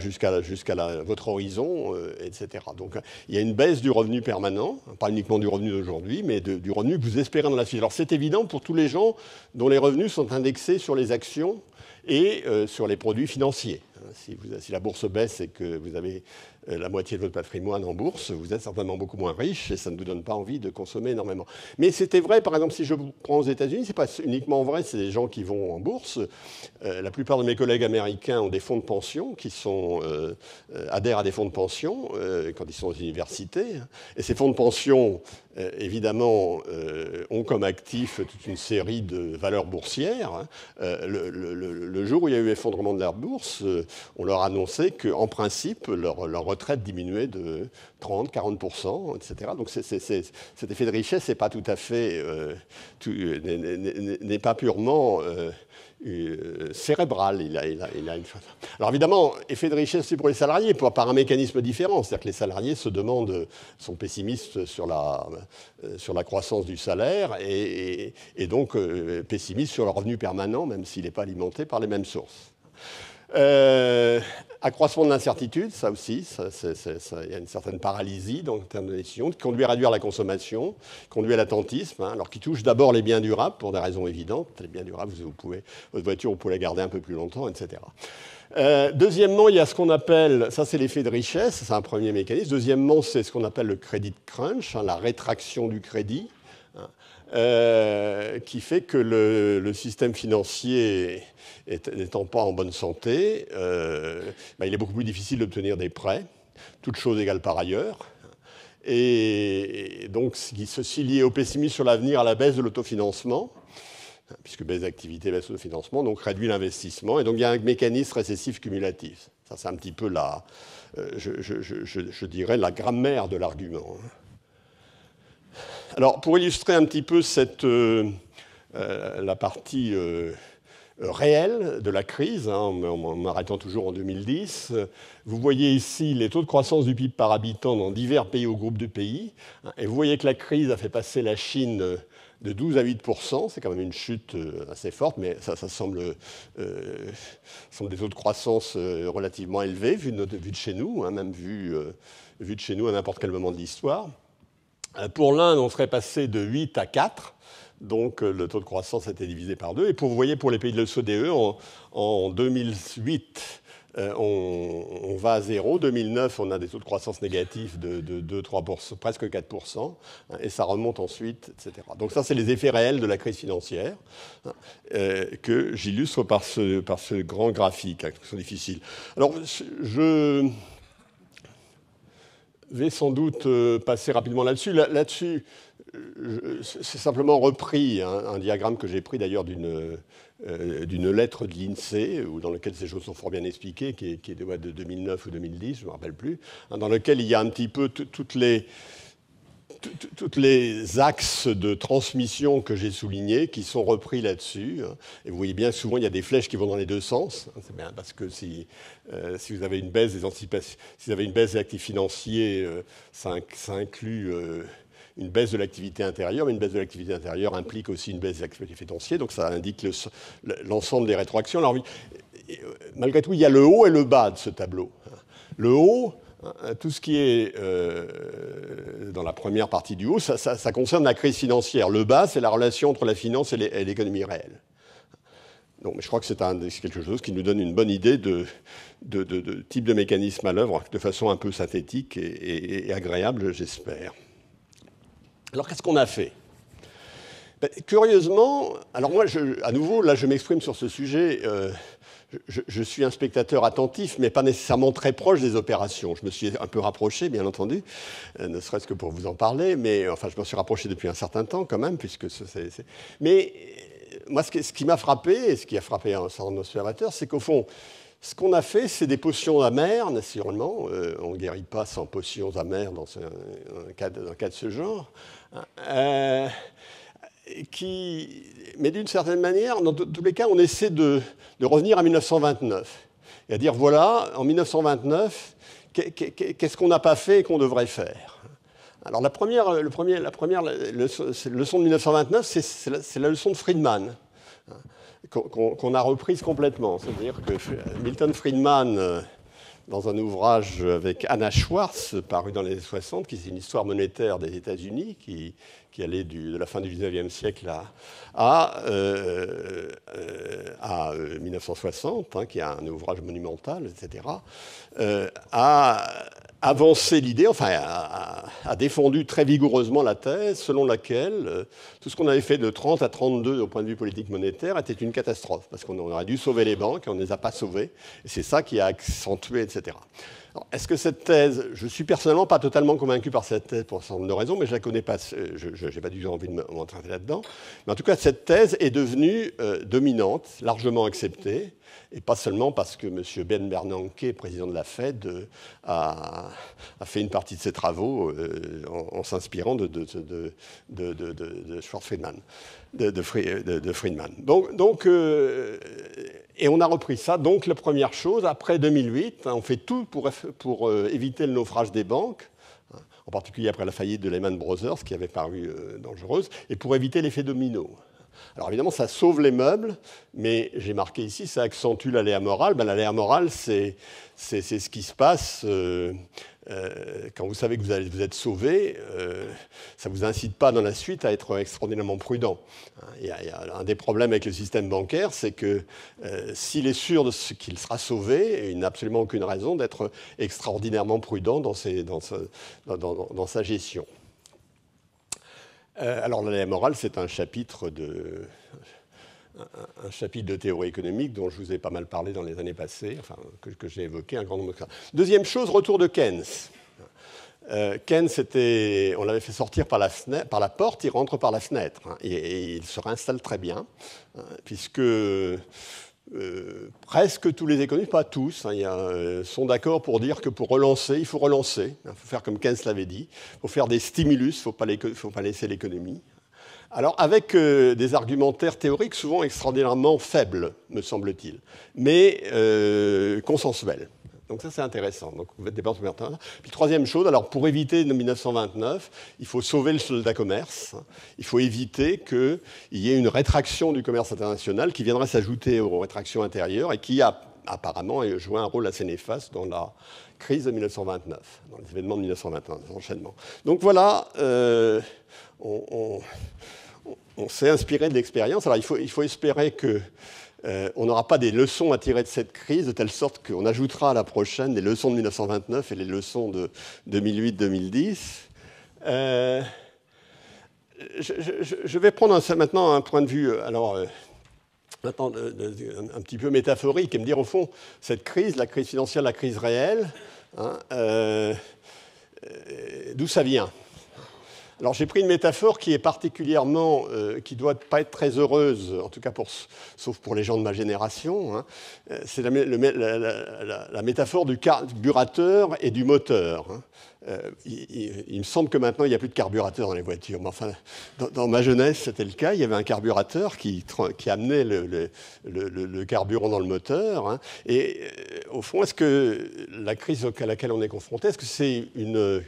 votre horizon, euh, etc. Donc, il y a une baisse du revenu permanent, pas uniquement du revenu d'aujourd'hui, mais du revenu que vous espérez dans la suite. Alors, c'est évident pour tous les gens dont les revenus sont indexés sur les actions et sur les produits financiers. Si, si, la bourse baisse et que vous avez euh, la moitié de votre patrimoine en bourse, vous êtes certainement beaucoup moins riche et ça ne vous donne pas envie de consommer énormément. Mais c'était vrai, par exemple, si je vous prends aux États-Unis, ce n'est pas uniquement vrai, c'est des gens qui vont en bourse. Euh, la plupart de mes collègues américains ont des fonds de pension qui sont euh, adhèrent à des fonds de pension quand ils sont aux universités. Et ces fonds de pension, évidemment, ont comme actif toute une série de valeurs boursières. Hein. Le, le, jour où il y a eu effondrement de la bourse, on leur annonçait qu'en principe, leur, retraite diminuait de 30, 40%, etc. Donc cet effet de richesse n'est pas tout à fait, euh, euh, n'est pas purement euh, cérébral. Alors évidemment, effet de richesse c'est pour les salariés, par un mécanisme différent. C'est-à-dire que les salariés se demandent, sont pessimistes sur la, croissance du salaire et, donc pessimistes sur le revenu permanent, même s'il n'est pas alimenté par les mêmes sources. Euh, accroissement de l'incertitude, ça aussi, il y a une certaine paralysie dans le terme de décision, qui conduit à réduire la consommation, conduit à l'attentisme, hein, alors qui touche d'abord les biens durables, pour des raisons évidentes. Les biens durables, vous, pouvez, votre voiture, vous pouvez la garder un peu plus longtemps, etc. Euh, deuxièmement, il y a ce qu'on appelle, ça c'est l'effet de richesse, c'est un premier mécanisme. Deuxièmement, c'est ce qu'on appelle le credit crunch, hein, la rétraction du crédit. Euh, qui fait que le, système financier n'étant pas en bonne santé, euh, bah, il est beaucoup plus difficile d'obtenir des prêts, toutes choses égales par ailleurs. Et donc, ceci lié au pessimisme sur l'avenir, à la baisse de l'autofinancement, puisque baisse d'activité, baisse de financement, donc réduit l'investissement. Et donc, il y a un mécanisme récessif cumulatif. Ça, c'est un petit peu la, euh, je dirais, la grammaire de l'argument. Hein. Alors, pour illustrer un petit peu euh, euh, la partie euh, réelle de la crise, hein, en m'arrêtant toujours en 2010, vous voyez ici les taux de croissance du PIB par habitant dans divers pays ou groupes de pays. Hein, et vous voyez que la crise a fait passer la Chine de 12 à 8 c'est quand même une chute assez forte, mais ça, semble, des taux de croissance relativement élevés, vu de, chez nous, hein, même vu de chez nous à n'importe quel moment de l'histoire. Euh, pour l'Inde, on serait passé de 8 à 4. Donc euh, le taux de croissance a été divisé par 2. Et pour, vous voyez, pour les pays de l'OCDE, en, 2008, euh, on, va à zéro. 2009, on a des taux de croissance négatifs de, 2-3%, presque 4%, hein, et ça remonte ensuite, etc. Donc ça, c'est les effets réels de la crise financière hein, que j'illustre par ce, grand graphique, hein, qui sont difficiles. Alors, je je vais sans doute euh, passer rapidement là-dessus. Là-dessus, euh, c'est simplement repris hein, un diagramme que j'ai pris d'ailleurs d'une euh, lettre de l'INSEE, dans laquelle ces choses sont fort bien expliquées, qui est, de, 2009 ou 2010, je ne me rappelle plus, hein, dans lequel il y a un petit peu toutes les tous les axes de transmission que j'ai soulignés, qui sont repris là-dessus. Hein. Et vous voyez bien, souvent, il y a des flèches qui vont dans les deux sens. Hein. C'est bien parce que euh, si, vous avez une baisse des anticipations, si vous avez une baisse actifs financiers, euh, ça, inclut euh, une baisse de l'activité intérieure, mais une baisse de l'activité intérieure implique aussi une baisse des actifs financiers, donc ça indique l'ensemble des rétroactions. Alors, malgré tout, il y a le haut et le bas de ce tableau. Hein. Le haut, euh, tout ce qui est euh, dans la première partie du haut, ça, concerne la crise financière. Le bas, c'est la relation entre la finance et l'économie réelle. Donc, je crois que c'est quelque chose qui nous donne une bonne idée de, type de mécanisme à l'œuvre, de façon un peu synthétique et agréable, j'espère. Alors, qu'est-ce qu'on a fait ben, curieusement, alors moi, je, à nouveau, là, je m'exprime sur ce sujet. Euh, je, suis un spectateur attentif, mais pas nécessairement très proche des opérations. Je me suis un peu rapproché, bien entendu, euh, ne serait-ce que pour vous en parler, mais euh, enfin, je me suis rapproché depuis un certain temps quand même, puisque c'est. Mais moi, ce qui, m'a frappé, et ce qui a frappé un certain c'est qu'au fond, ce qu'on a fait, c'est des potions amères, naturellement. on ne guérit pas sans potions amères dans, un, cas de, cas de, ce genre. Hein, euh, qui, mais d'une certaine manière, dans tous les cas, on essaie de, revenir à 1929 et à dire voilà, en 1929, qu'est-ce qu'on n'a pas fait et qu'on devrait faire Alors la première, le premier, la première leçon, de 1929, c'est la, leçon de Friedman hein, qu'on a reprise complètement. C'est-à-dire que Milton Friedman, euh, dans un ouvrage avec Anna Schwartz, paru dans les années 60, qui est une histoire monétaire des États-Unis, qui, qui allait de la fin du 19e siècle à, 1960, euh, euh, euh, hein, qui est un ouvrage monumental, etc., a avancé l'idée, enfin a, défendu très vigoureusement la thèse selon laquelle tout ce qu'on avait fait de 30 à 32 au point de vue politique monétaire était une catastrophe, parce qu'on aurait dû sauver les banques et on ne les a pas sauvées, et c'est ça qui a accentué, etc. Est-ce que cette thèse, je suis personnellement pas totalement convaincu par cette thèse pour un certain nombre de raisons, mais je la connais pas, euh, je n'ai pas du tout envie de m'entraîner là-dedans. Mais en tout cas, cette thèse est devenue euh, dominante, largement acceptée, et pas seulement parce que M. Ben Bernanke, président de la Fed, euh, a, fait une partie de ses travaux en, s'inspirant de, de, de, Friedman. donc et on a repris ça. Donc, la première chose, après 2008, hein, on fait tout pour, euh, éviter le naufrage des banques, hein, en particulier après la faillite de Lehman Brothers, qui avait paru euh, dangereuse, et pour éviter l'effet domino. Alors évidemment, ça sauve les meubles, mais j'ai marqué ici, ça accentue l'aléa morale. Ben, l'aléa morale, c'est, c'est, ce qui se passe euh, euh, quand vous savez que vous, allez, vous êtes sauvé, euh, ça ne vous incite pas dans la suite à être extraordinairement prudent. Hein, il un des problèmes avec le système bancaire, c'est que euh, s'il est sûr de ce qu'il sera sauvé, il n'a absolument aucune raison d'être extraordinairement prudent dans, dans sa gestion. alors la morale, c'est un chapitre de, un, chapitre de théorie économique dont je vous ai pas mal parlé dans les années passées, enfin, que, j'ai évoqué un grand nombre de fois. Deuxième chose, retour de Keynes. Euh, Keynes, on l'avait fait sortir par la, par la, porte, il rentre par la fenêtre. Hein, et, il se réinstalle très bien, hein, puisque euh, presque tous les économistes, pas tous, hein, euh, sont d'accord pour dire que pour relancer, il faut relancer. Il faut faire comme Keynes l'avait dit. Il faut faire des stimulus, il ne faut pas laisser l'économie. Alors avec euh, des argumentaires théoriques souvent extraordinairement faibles, me semble-t-il, mais euh, consensuels. Donc ça, c'est intéressant. Donc vous faites des portes Puis troisième chose, alors pour éviter 1929, il faut sauver le soldat commerce. Il faut éviter qu'il y ait une rétraction du commerce international qui viendrait s'ajouter aux rétractions intérieures et qui a apparemment joué un rôle assez néfaste dans la crise de 1929, dans les événements de 1929, les enchaînements. Donc voilà, euh, on on s'est inspiré de l'expérience. Alors il faut, espérer que euh, on n'aura pas des leçons à tirer de cette crise, de telle sorte qu'on ajoutera à la prochaine les leçons de 1929 et les leçons de 2008-2010. Euh, je, vais prendre maintenant un point de vue, euh, alors, un, petit peu métaphorique, et me dire, au fond, cette crise, la crise financière, la crise réelle, hein, d'où ça vient alors j'ai pris une métaphore qui est particulièrement, qui euh, qui doit pas être très heureuse, en tout cas pour, sauf pour les gens de ma génération. Hein. Euh, c'est la, métaphore du carburateur et du moteur. Hein. Euh, il, me semble que maintenant il n'y a plus de carburateur dans les voitures, mais enfin, dans, ma jeunesse c'était le cas. Il y avait un carburateur qui, qui amenait le, carburant dans le moteur. Hein. Et au fond, est-ce que la crise à laquelle on est confronté, est-ce que c'est une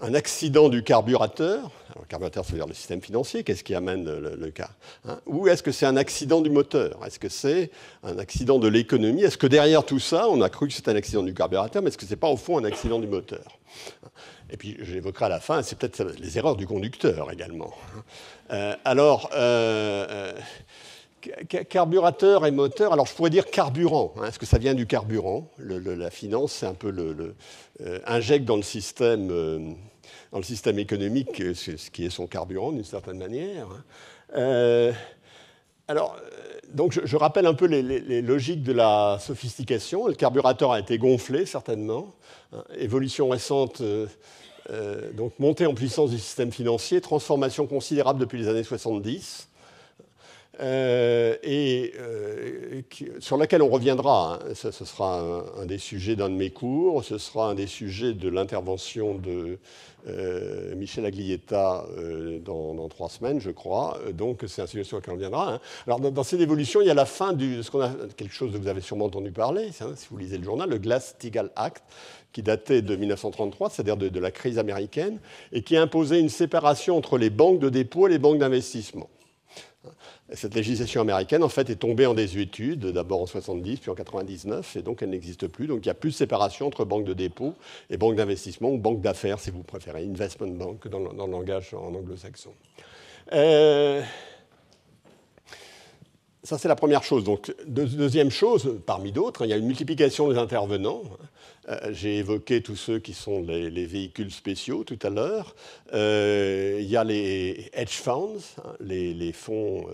un accident du carburateur, Le carburateur, c'est-à-dire le système financier, qu'est-ce qui amène le, cas hein Ou est-ce que c'est un accident du moteur Est-ce que c'est un accident de l'économie Est-ce que derrière tout ça, on a cru que c'était un accident du carburateur, mais est-ce que ce n'est pas au fond un accident du moteur Et puis j'évoquerai à la fin, c'est peut-être les erreurs du conducteur également. Hein euh, alors, euh, euh, Carburateur et moteur, alors je pourrais dire carburant, est hein, parce que ça vient du carburant. la finance, c'est un peu le, euh, injecte dans le système, euh, dans le système économique euh, ce qui est son carburant d'une certaine manière. Hein. alors, donc je, rappelle un peu les, logiques de la sophistication. Le carburateur a été gonflé certainement. Hein. évolution récente. donc montée en puissance du système financier, transformation considérable depuis les années 70, euh, et euh, sur laquelle on reviendra. Hein. Ça, ce sera un, des sujets d'un de mes cours, ce sera un des sujets de l'intervention de euh, Michel Aglietta dans, trois semaines, je crois. Donc c'est un sujet sur lequel on reviendra. Hein. Alors dans, cette évolution, il y a la fin du, ce qu'on a, quelque chose que vous avez sûrement entendu parler, si vous lisez le journal, le Glass-Steagall Act, qui datait de 1933, c'est-à-dire de, de la crise américaine, et qui imposait une séparation entre les banques de dépôt et les banques d'investissement. Cette législation américaine, en fait, est tombée en désuétude, d'abord en 70, puis en 99, et donc elle n'existe plus. Donc il n'y a plus de séparation entre banque de dépôt et banque d'investissement ou banque d'affaires, si vous préférez, investment bank dans le, langage en anglo-saxon. Euh, ça, c'est la première chose. Donc, deuxième chose, parmi d'autres, il y a une multiplication des intervenants. Hein, euh, j'ai évoqué tous ceux qui sont les, véhicules spéciaux tout à l'heure. Euh, il y a les hedge funds, hein, les, euh, fonds,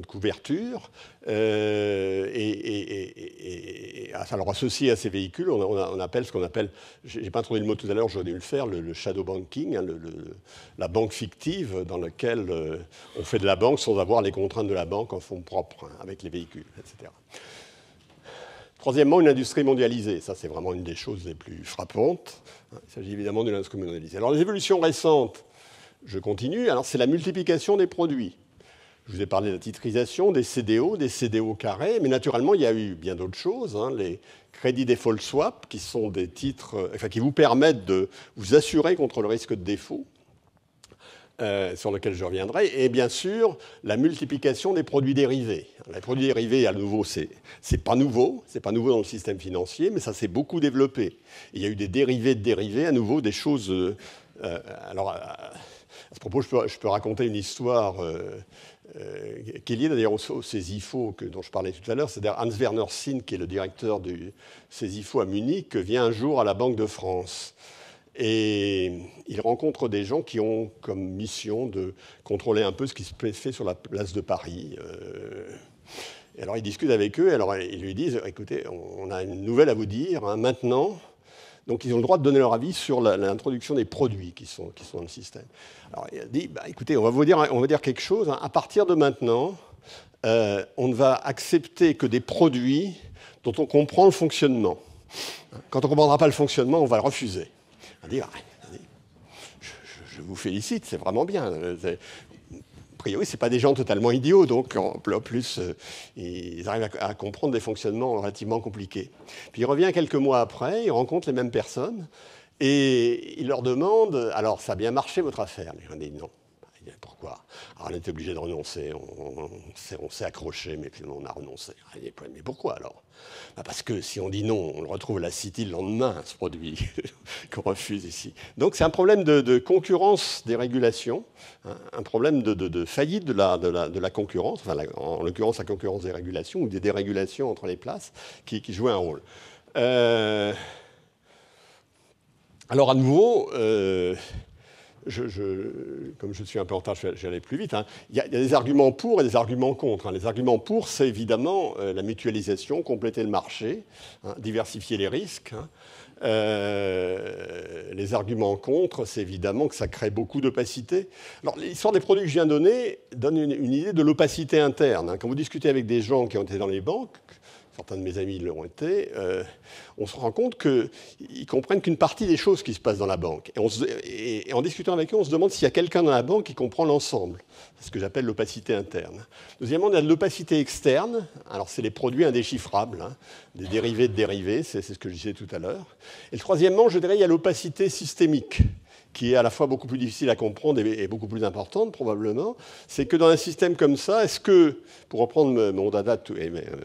de couverture. et, et, alors à ces véhicules, on, appelle ce qu'on appelle, j'ai pas trouvé le mot tout à l'heure, j'aurais dû le faire, le, shadow banking, hein, la banque fictive dans laquelle on fait de la banque sans avoir les contraintes de la banque en fonds propres hein, avec les véhicules, etc. Troisièmement, une industrie mondialisée. Ça, c'est vraiment une des choses les plus frappantes. Il s'agit évidemment d'une industrie mondialisée. Alors, les évolutions récentes, je continue. Alors, c'est la multiplication des produits. Je vous ai parlé de la titrisation, des CDO, des CDO carrés, mais naturellement, il y a eu bien d'autres choses. Hein. les crédits default swap, qui sont des titres, euh, enfin, qui vous permettent de vous assurer contre le risque de défaut. Euh, sur lequel je reviendrai, et bien sûr la multiplication des produits dérivés. Les produits dérivés, à nouveau, c'est pas nouveau, c'est pas nouveau dans le système financier, mais ça s'est beaucoup développé. il y a eu des dérivés de dérivés, à nouveau des choses. Euh, euh, alors, à ce propos, je peux, raconter une histoire. qui est liée d'ailleurs aux ces dont je parlais tout à l'heure, c'est-à-dire Hans Werner Sinn, qui est le directeur du CESIFO à Munich, vient un jour à la Banque de France et il rencontre des gens qui ont comme mission de contrôler un peu ce qui se fait sur la place de Paris. Euh. Et alors il discute avec eux, et alors ils lui disent, écoutez, on a une nouvelle à vous dire, hein, maintenant, donc ils ont le droit de donner leur avis sur l'introduction des produits qui sont, dans le système. Alors il dit, bah, écoutez, on va vous dire, quelque chose, hein. à partir de maintenant, euh, on ne va accepter que des produits dont on comprend le fonctionnement. Quand on ne comprendra pas le fonctionnement, on va le refuser. On dit, ah, je, vous félicite, c'est vraiment bien. A priori, ce pas des gens totalement idiots, donc en plus, euh, ils arrivent à, comprendre des fonctionnements relativement compliqués. Puis il revient quelques mois après, il rencontre les mêmes personnes, et il leur demande, alors ça a bien marché votre affaire Ils dit non. Pourquoi Alors on était obligé de renoncer, on, s'est accroché, mais finalement on a renoncé. Ah, mais pourquoi alors bah, Parce que si on dit non, on le retrouve à la City le lendemain, ce produit qu'on refuse ici. Donc c'est un problème de, concurrence des hein, un problème de, de faillite la, de la, concurrence, en l'occurrence la concurrence des régulations ou des dérégulations entre les places qui, jouent un rôle. Euh, alors à nouveau, euh, je, comme je suis un peu en retard, je plus vite. Hein. Il, y a, des arguments pour et des arguments contre. Hein. Les arguments pour, c'est évidemment euh, la mutualisation, compléter le marché, hein, diversifier les risques. Euh, les arguments contre, c'est évidemment que ça crée beaucoup d'opacité. Alors, l'histoire des produits que je viens de donner donne une idée de l'opacité interne. Quand vous discutez avec des gens qui ont été dans les banques, certains de mes amis l'ont été, euh, on se rend compte qu'ils comprennent qu'une partie des choses qui se passent dans la banque. Et, en discutant avec eux, on se demande s'il y a quelqu'un dans la banque qui comprend l'ensemble. C'est ce que j'appelle l'opacité interne. Deuxièmement, on a de l'opacité externe. Alors, c'est les produits indéchiffrables, hein. des dérivés de dérivés, c'est ce que je disais tout à l'heure. Et troisièmement, je dirais, il y a l'opacité systémique qui est à la fois beaucoup plus difficile à comprendre et, beaucoup plus importante probablement, c'est que dans un système comme ça, est-ce que, pour reprendre mon dada,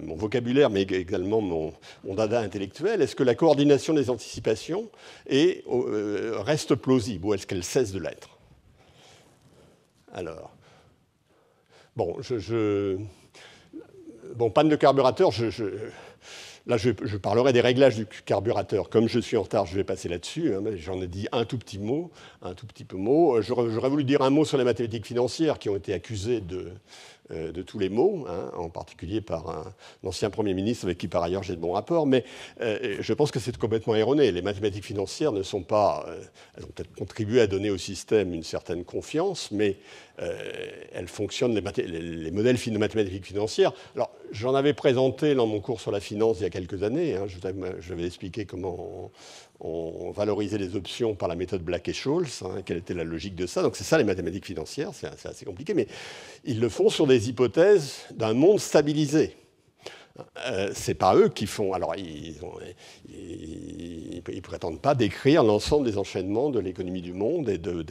mon vocabulaire, mais également mon, dada intellectuel, est-ce que la coordination des anticipations est, euh, reste plausible ou est-ce qu'elle cesse de l'être Alors, bon, je, bon, panne de carburateur, je Là, je, parlerai des réglages du carburateur. Comme je suis en retard, je vais passer là-dessus. Hein, j'en ai dit un tout petit mot, un tout petit peu mot. Euh, j'aurais voulu dire un mot sur les mathématiques financières qui ont été accusées de, euh, de tous les mots, hein, en particulier par un, ancien Premier ministre avec qui par ailleurs j'ai de bons rapports, mais euh, je pense que c'est complètement erroné. Les mathématiques financières ne sont pas, euh, elles ont peut-être contribué à donner au système une certaine confiance, mais elles fonctionnent, les, modèles de mathématiques financières. Alors j'en avais présenté dans mon cours sur la finance il y a quelques années, hein, je, je vais expliquer comment on valorisait les options par la méthode Black et Scholes. Hein, quelle était la logique de ça Donc c'est ça les mathématiques financières, c'est assez compliqué, mais ils le font sur des hypothèses d'un monde stabilisé. Euh, c'est pas eux qui font. Alors, ils, ne prétendent pas décrire l'ensemble des enchaînements de l'économie du monde et de,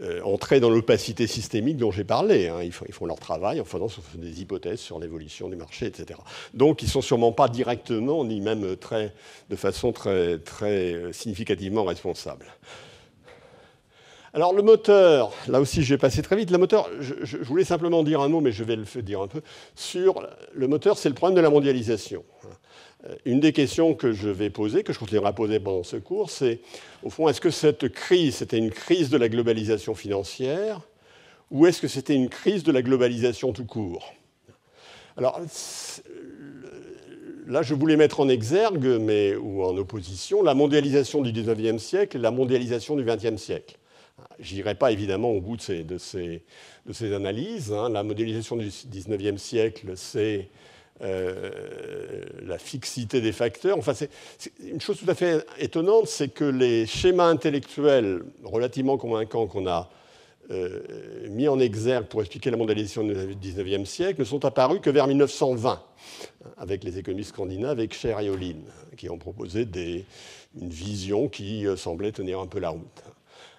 euh, entrer dans l'opacité systémique dont j'ai parlé. Hein. Ils, font, leur travail en faisant des hypothèses sur l'évolution du marché, etc. Donc ils ne sont sûrement pas directement, ni même très, de façon très, très euh, significativement responsables. Alors le moteur, là aussi je vais passer très vite, le moteur, je, je voulais simplement dire un mot, mais je vais le dire un peu, sur le moteur, c'est le problème de la mondialisation. Hein. Euh, une des questions que je vais poser, que je continuerai à poser pendant ce cours, c'est au fond, est-ce que cette crise, c'était une crise de la globalisation financière ou est-ce que c'était une crise de la globalisation tout court Alors euh, là, je voulais mettre en exergue, mais, ou en opposition, la mondialisation du 19e siècle et la mondialisation du 20e siècle. J'irai pas évidemment au bout de ces, analyses. Hein. La mondialisation du 19e siècle, c'est euh, la fixité des facteurs. Enfin, c'est une chose tout à fait étonnante, c'est que les schémas intellectuels relativement convaincants qu'on a euh, mis en exergue pour expliquer la mondialisation du XIXe siècle ne sont apparus que vers 1920, avec les économistes scandinaves, avec Cher et Olin, qui ont proposé une vision qui euh, semblait tenir un peu la route.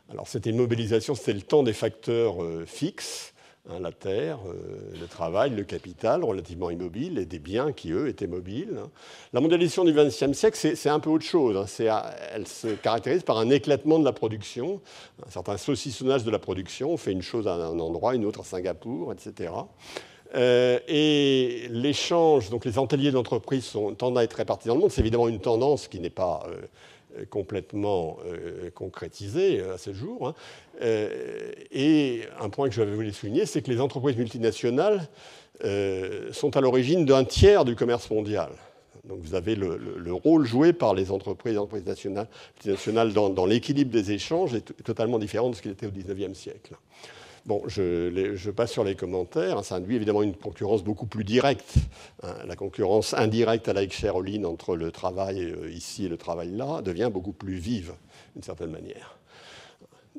Alors c'était une mobilisation, c'était le temps des facteurs fixes, Hein, la terre, euh, le travail, le capital relativement immobile et des biens qui, eux, étaient mobiles. Hein. La mondialisation du XXe siècle, c'est un peu autre chose. Hein. Euh, elle se caractérise par un éclatement de la production, un certain saucissonnage de la production. On fait une chose à un endroit, une autre à Singapour, etc. Euh, et l'échange, donc les ateliers d'entreprise tendent à être répartis dans le monde. C'est évidemment une tendance qui n'est pas... Euh, complètement euh, concrétisé euh, à ce jour. Hein. et un point que j'avais voulu souligner, c'est que les entreprises multinationales sont à l'origine d'un tiers du commerce mondial. Donc vous avez le, rôle joué par les entreprises, multinationales dans, l'équilibre des échanges est totalement différent de ce qu'il était au XIXe siècle. Bon, je, passe sur les commentaires. Ça induit évidemment une concurrence beaucoup plus directe. Hein. La concurrence indirecte à la Xeroline entre le travail euh, ici et le travail là devient beaucoup plus vive, d'une certaine manière.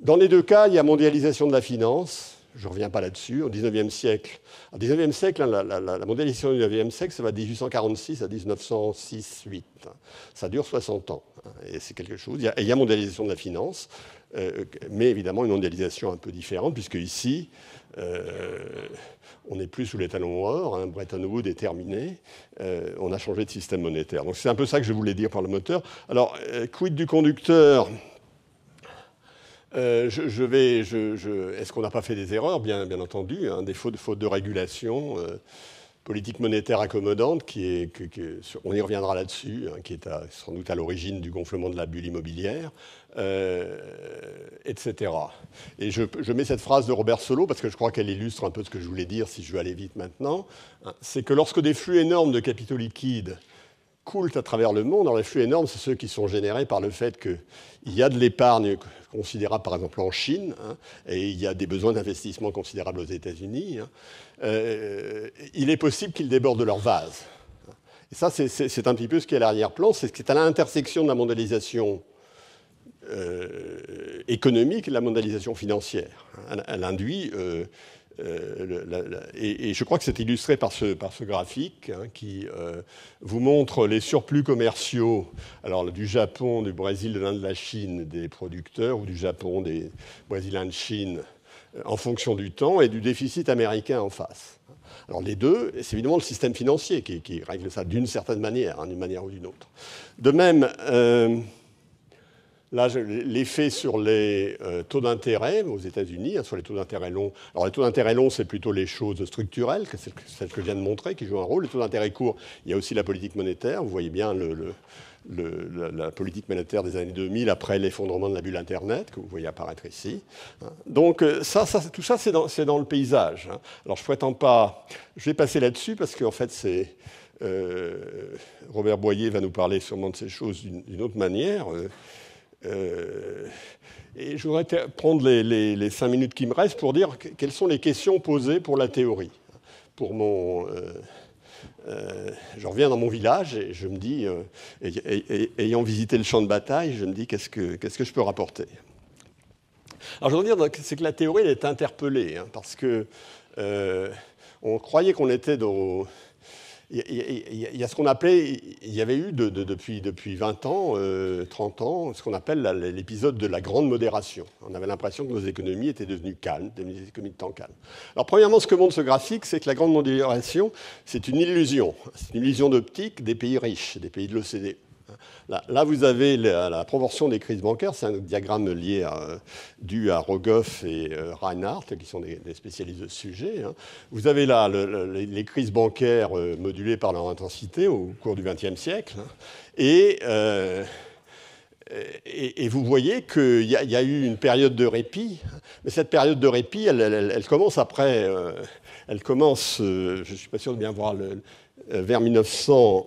Dans les deux cas, il y a mondialisation de la finance. Je ne reviens pas là-dessus. Au 19 siècle, au siècle hein, la, mondialisation du XIXe siècle, ça va de 1846 à 1906 hein. Ça dure 60 ans. et c'est quelque chose. il y a mondialisation de la finance. Euh, mais évidemment une mondialisation un peu différente, puisque ici, euh, on n'est plus sous les talons or, un hein, Bretton Woods est terminé, euh, on a changé de système monétaire. Donc c'est un peu ça que je voulais dire par le moteur. Alors, quid du conducteur je, vais, je, Est-ce qu'on n'a pas fait des erreurs Bien, bien entendu, hein, des fautes de régulation politique monétaire accommodante, qui est, on y reviendra là-dessus, hein, qui est sans doute à l'origine du gonflement de la bulle immobilière, etc. Euh, et je, mets cette phrase de Robert Solow, parce que je crois qu'elle illustre un peu ce que je voulais dire si je veux aller vite maintenant. Hein. c'est que lorsque des flux énormes de capitaux liquides coulent à travers le monde. Alors les flux énormes, c'est ceux qui sont générés par le fait qu'il y a de l'épargne considérable, par exemple, en Chine, hein, et il y a des besoins d'investissement considérables aux États-Unis. Hein. Euh, il est possible qu'ils débordent de leur vase. Et ça, c'est un petit peu ce qui est à l'arrière-plan, c'est ce qui est à l'intersection de la mondialisation euh, économique et de la mondialisation financière. Hein. Elle, induit euh, euh, et, je crois que c'est illustré par ce, par ce graphique hein, qui euh, vous montre les surplus commerciaux alors, du Japon, du Brésil, de l'Inde, de la Chine des producteurs ou du Japon, des Brésiliens de Chine euh, en fonction du temps et du déficit américain en face. Alors les deux, c'est évidemment le système financier qui, règle ça d'une certaine manière, hein, d'une manière ou d'une autre. De même, Là, l'effet sur les euh, taux d'intérêt aux États-Unis, hein, sur les taux d'intérêt longs. Alors, les taux d'intérêt longs, c'est plutôt les choses structurelles, que celles que je viens de montrer, qui jouent un rôle. Les taux d'intérêt courts, il y a aussi la politique monétaire. Vous voyez bien le, la, politique monétaire des années 2000 après l'effondrement de la bulle Internet, que vous voyez apparaître ici. Hein. Donc, euh, ça, ça tout ça, c'est dans, le paysage. Hein. Alors, je ne prétends pas. Je vais passer là-dessus parce qu'en fait, c'est. Euh, Robert Boyer va nous parler sûrement de ces choses d'une autre manière. Euh, et je voudrais prendre les, cinq minutes qui me restent pour dire quelles sont les questions posées pour la théorie. Pour mon, euh, euh, je reviens dans mon village et je me dis, ayant visité le champ de bataille, je me dis qu'est-ce que, qu'est-ce que je peux rapporter Alors je veux dire, c'est que la théorie elle est interpellée, hein, parce que on croyait qu'on était dans il y, a ce qu'on appelait, il y avait eu depuis, depuis 20 ans, 30 euh, ans, ce qu'on appelle l'épisode de la grande modération. On avait l'impression que nos économies étaient devenues calmes, des économies de temps calme. Alors premièrement, ce que montre ce graphique, c'est que la grande modération, c'est une illusion. C'est une illusion d'optique des pays riches, des pays de l'OCDE. Là, vous avez euh, la, proportion des crises bancaires, c'est un diagramme lié euh, dû à Rogoff et euh, Reinhardt, qui sont des, spécialistes de ce sujet. Hein. Vous avez là les crises bancaires modulées par leur intensité au cours du XXe siècle. Hein. et. vous voyez qu'il y, a eu une période de répit, mais cette période de répit, elle, commence après, elle commence, je ne suis pas sûr de bien voir, vers 1900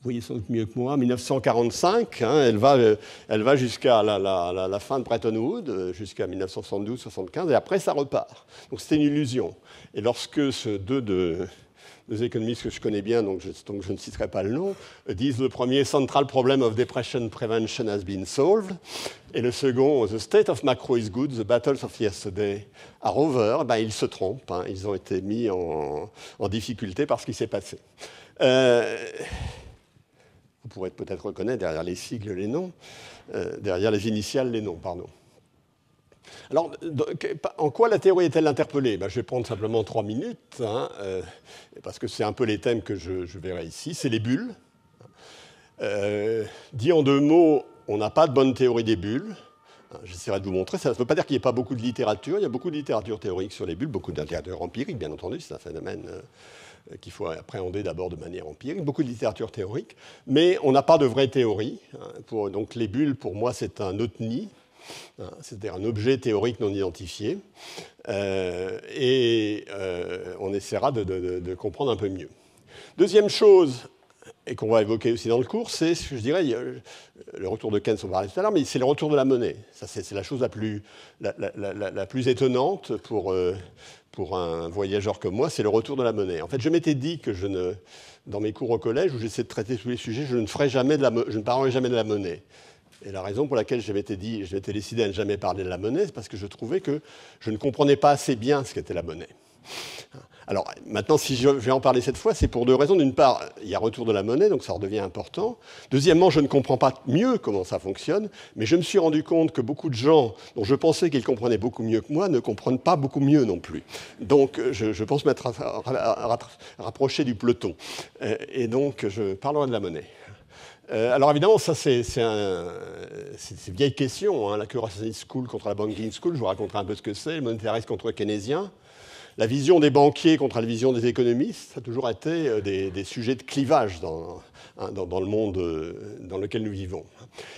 vous voyez sans doute mieux que moi, 1945. Hein, elle va, euh, elle va jusqu'à la, fin de Bretton Woods, euh, jusqu'à 1972-75, et après ça repart. Donc c'était une illusion. Et lorsque ce deux de, économistes que je connais bien, donc je, donc ne citerai pas le nom, euh, disent le premier Central Problem of Depression Prevention has been solved, et le second The State of Macro is Good, The Battles of Yesterday are over, eh ben, ils se trompent, hein. ils ont été mis en, en difficulté par ce qui s'est passé. Euh, vous pourrez peut-être reconnaître derrière les sigles les noms, euh, derrière les initiales les noms, pardon. Alors, en quoi la théorie est-elle interpellée ben, Je vais prendre simplement trois minutes, hein, euh, parce que c'est un peu les thèmes que je, verrai ici. C'est les bulles. Euh, dit en deux mots, on n'a pas de bonne théorie des bulles. Hein, j'essaierai de vous montrer. Ça ne veut pas dire qu'il n'y ait pas beaucoup de littérature. Il y a beaucoup de littérature théorique sur les bulles, beaucoup d'intérêt empirique, bien entendu. C'est un phénomène euh, qu'il faut appréhender d'abord de manière empirique, beaucoup de littérature théorique, mais on n'a pas de vraie théorie. Hein. donc les bulles, pour moi, c'est un OTNI, hein, c'est-à-dire un objet théorique non identifié, euh, et euh, on essaiera de, comprendre un peu mieux. Deuxième chose, et qu'on va évoquer aussi dans le cours, c'est, je dirais, le retour de Keynes, on parlait tout à l'heure, mais c'est le retour de la monnaie. c'est la chose la plus, la, plus étonnante pour, pour un voyageur comme moi, c'est le retour de la monnaie. En fait, je m'étais dit que je ne, dans mes cours au collège, où j'essaie de traiter tous les sujets, je ne, jamais de la, parlerai jamais de la monnaie. Et la raison pour laquelle j'avais été, dit, je décidé à ne jamais parler de la monnaie, c'est parce que je trouvais que je ne comprenais pas assez bien ce qu'était la monnaie. Alors maintenant, si je vais en parler cette fois, c'est pour deux raisons. D'une part, il y a retour de la monnaie, donc ça redevient important. Deuxièmement, je ne comprends pas mieux comment ça fonctionne, mais je me suis rendu compte que beaucoup de gens dont je pensais qu'ils comprenaient beaucoup mieux que moi ne comprennent pas beaucoup mieux non plus. Donc euh, je, pense m'être rapproché du peloton. Euh, et donc je parlerai de la monnaie euh, alors évidemment, ça c'est une vieille question. Hein. la Curation School contre la Banking School, je vous raconterai un peu ce que c'est, le monétariste contre le keynésien. La vision des banquiers contre la vision des économistes, ça a toujours été euh, des, sujets de clivage dans, hein, le monde euh, dans lequel nous vivons.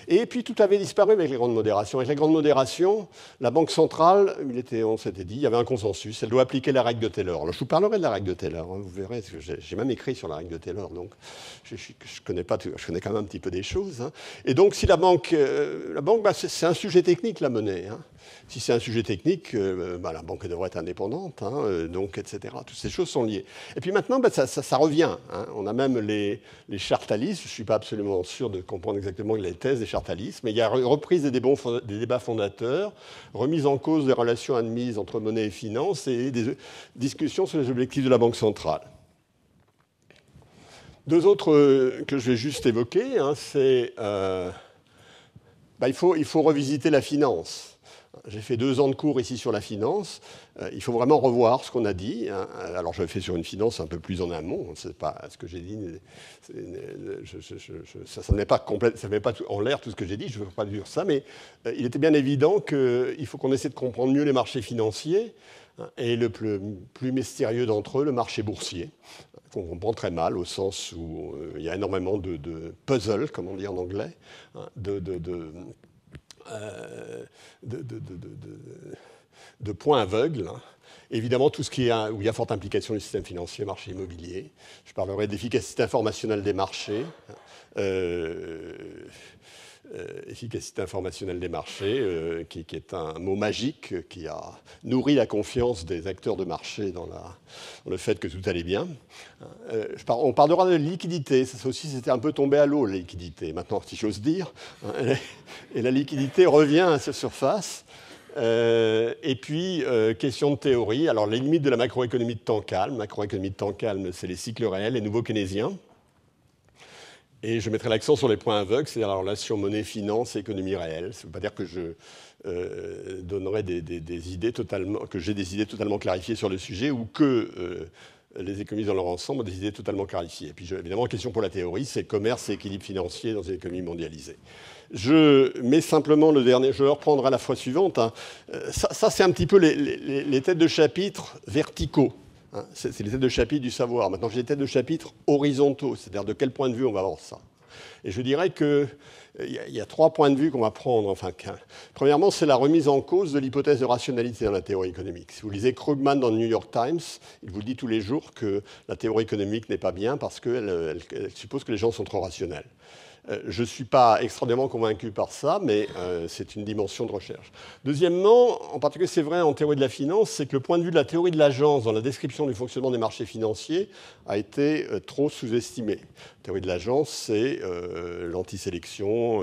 Et puis tout avait disparu avec les grandes modérations. Avec les grandes modérations, la Banque centrale, on s'était dit, il y avait un consensus, elle doit appliquer la règle de Taylor. je vous parlerai de la règle de Taylor, hein. vous verrez, j'ai même écrit sur la règle de Taylor, donc je, connais pas, je connais quand même un petit peu des choses. Hein. Et donc, si la banque, euh, la banque, bah, c'est un sujet technique la monnaie. Hein. Si c'est un sujet technique, euh, bah, la banque devrait être indépendante, hein, euh, donc etc. Toutes ces choses sont liées. Et puis maintenant, bah, ça, revient. On a même les, chartalistes. je Je suis pas absolument sûr de comprendre exactement les thèses des chartalistes. mais il y a reprise des, des débats fondateurs, remise en cause des relations admises entre monnaie et finance, et des discussions sur les objectifs de la banque centrale. Deux autres euh, que je vais juste évoquer, hein, c'est euh, bah, il, faut, il faut revisiter la finance. J'ai fait deux ans de cours ici sur la finance. Euh, il faut vraiment revoir ce qu'on a dit. Hein. Alors, je le fais sur une finance un peu plus en amont. Hein, c'est pas ce que j'ai dit. ça ne met pas, pas en l'air tout ce que j'ai dit. Je ne veux pas dire ça, mais euh, il était bien évident qu'il faut qu'on essaie de comprendre mieux les marchés financiers et le plus mystérieux d'entre eux, le marché boursier qu'on comprend très mal, au sens où euh, il y a énormément de, puzzles, comme on dit en anglais, de, points aveugles. Hein. Évidemment, tout ce qui est, où il y a forte implication du système financier, marché immobilier. Je parlerai d'efficacité informationnelle des marchés. Hein. Euh, euh, efficacité informationnelle des marchés, euh, qui, est un mot magique qui a nourri la confiance des acteurs de marché dans, le fait que tout allait bien. Euh, on parlera de liquidité, ça aussi c'était un peu tombé à l'eau la liquidité, maintenant si j'ose dire, hein, et la liquidité revient à sa surface. et puis, question de théorie. Alors, les limites de la macroéconomie de temps calme. Macroéconomie de temps calme, c'est les cycles réels, les nouveaux keynésiens. Et je mettrai l'accent sur les points aveugles, c'est-à-dire la relation monnaie-finance et économie réelle. Ça ne veut pas dire que je euh, donnerai des, idées totalement, que j'ai des idées totalement clarifiées sur le sujet ou que euh, les économistes dans leur ensemble ont des idées totalement clarifiées. Et puis évidemment, la question pour la théorie, c'est commerce et équilibre financier dans une économie mondialisée. Je mets simplement le dernier, je vais reprendrai à la fois suivante. Hein. Euh, ça, c'est un petit peu les, les têtes de chapitre verticaux Hein, c'est les de chapitre du savoir. Maintenant, j'ai des de chapitre horizontaux, c'est-à-dire de quel point de vue on va voir ça. Et je dirais qu'il euh, y, a trois points de vue qu'on va prendre. Enfin, premièrement, c'est la remise en cause de l'hypothèse de rationalité dans la théorie économique. Si vous lisez Krugman dans le New York Times, il vous dit tous les jours que la théorie économique n'est pas bien parce qu'elle euh, suppose que les gens sont trop rationnels. Euh, je ne suis pas extraordinairement convaincu par ça, mais euh, c'est une dimension de recherche. Deuxièmement, en particulier c'est vrai en théorie de la finance, c'est que le point de vue de la théorie de l'agence dans la description du fonctionnement des marchés financiers a été euh, trop sous-estimé. La théorie de l'agence, c'est l'antisélection,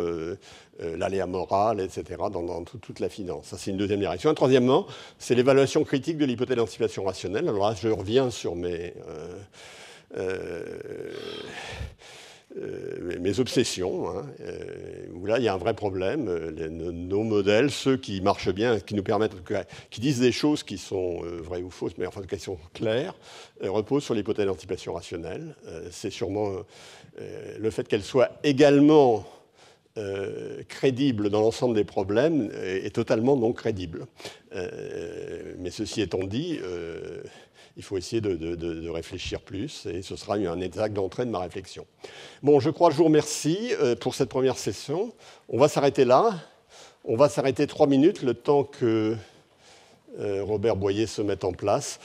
l'aléa morale, etc., dans, toute la finance. Ça, c'est une deuxième direction. Et troisièmement, c'est l'évaluation critique de l'hypothèse d'anticipation rationnelle. Alors là, je reviens sur mes... Euh, mes obsessions, hein, euh, où là, il y a un vrai problème. Euh, nos modèles, ceux qui marchent bien, qui nous permettent, qui disent des choses qui sont vraies ou fausses, mais enfin, qui sont claires, reposent sur l'hypothèse d'anticipation rationnelle. C'est sûrement le fait qu'elle soit également crédible dans l'ensemble des problèmes est, totalement non crédible. mais ceci étant dit, il faut essayer de, réfléchir plus, et ce sera un exact d'entrée de ma réflexion. Bon, je crois, je vous remercie euh, pour cette première session. On va s'arrêter là. On va s'arrêter trois minutes, le temps que euh, Robert Boyer se mette en place,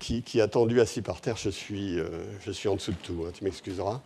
qui, qui a tendu assis par terre. Je suis, euh, je suis en dessous de tout, hein, tu m'excuseras.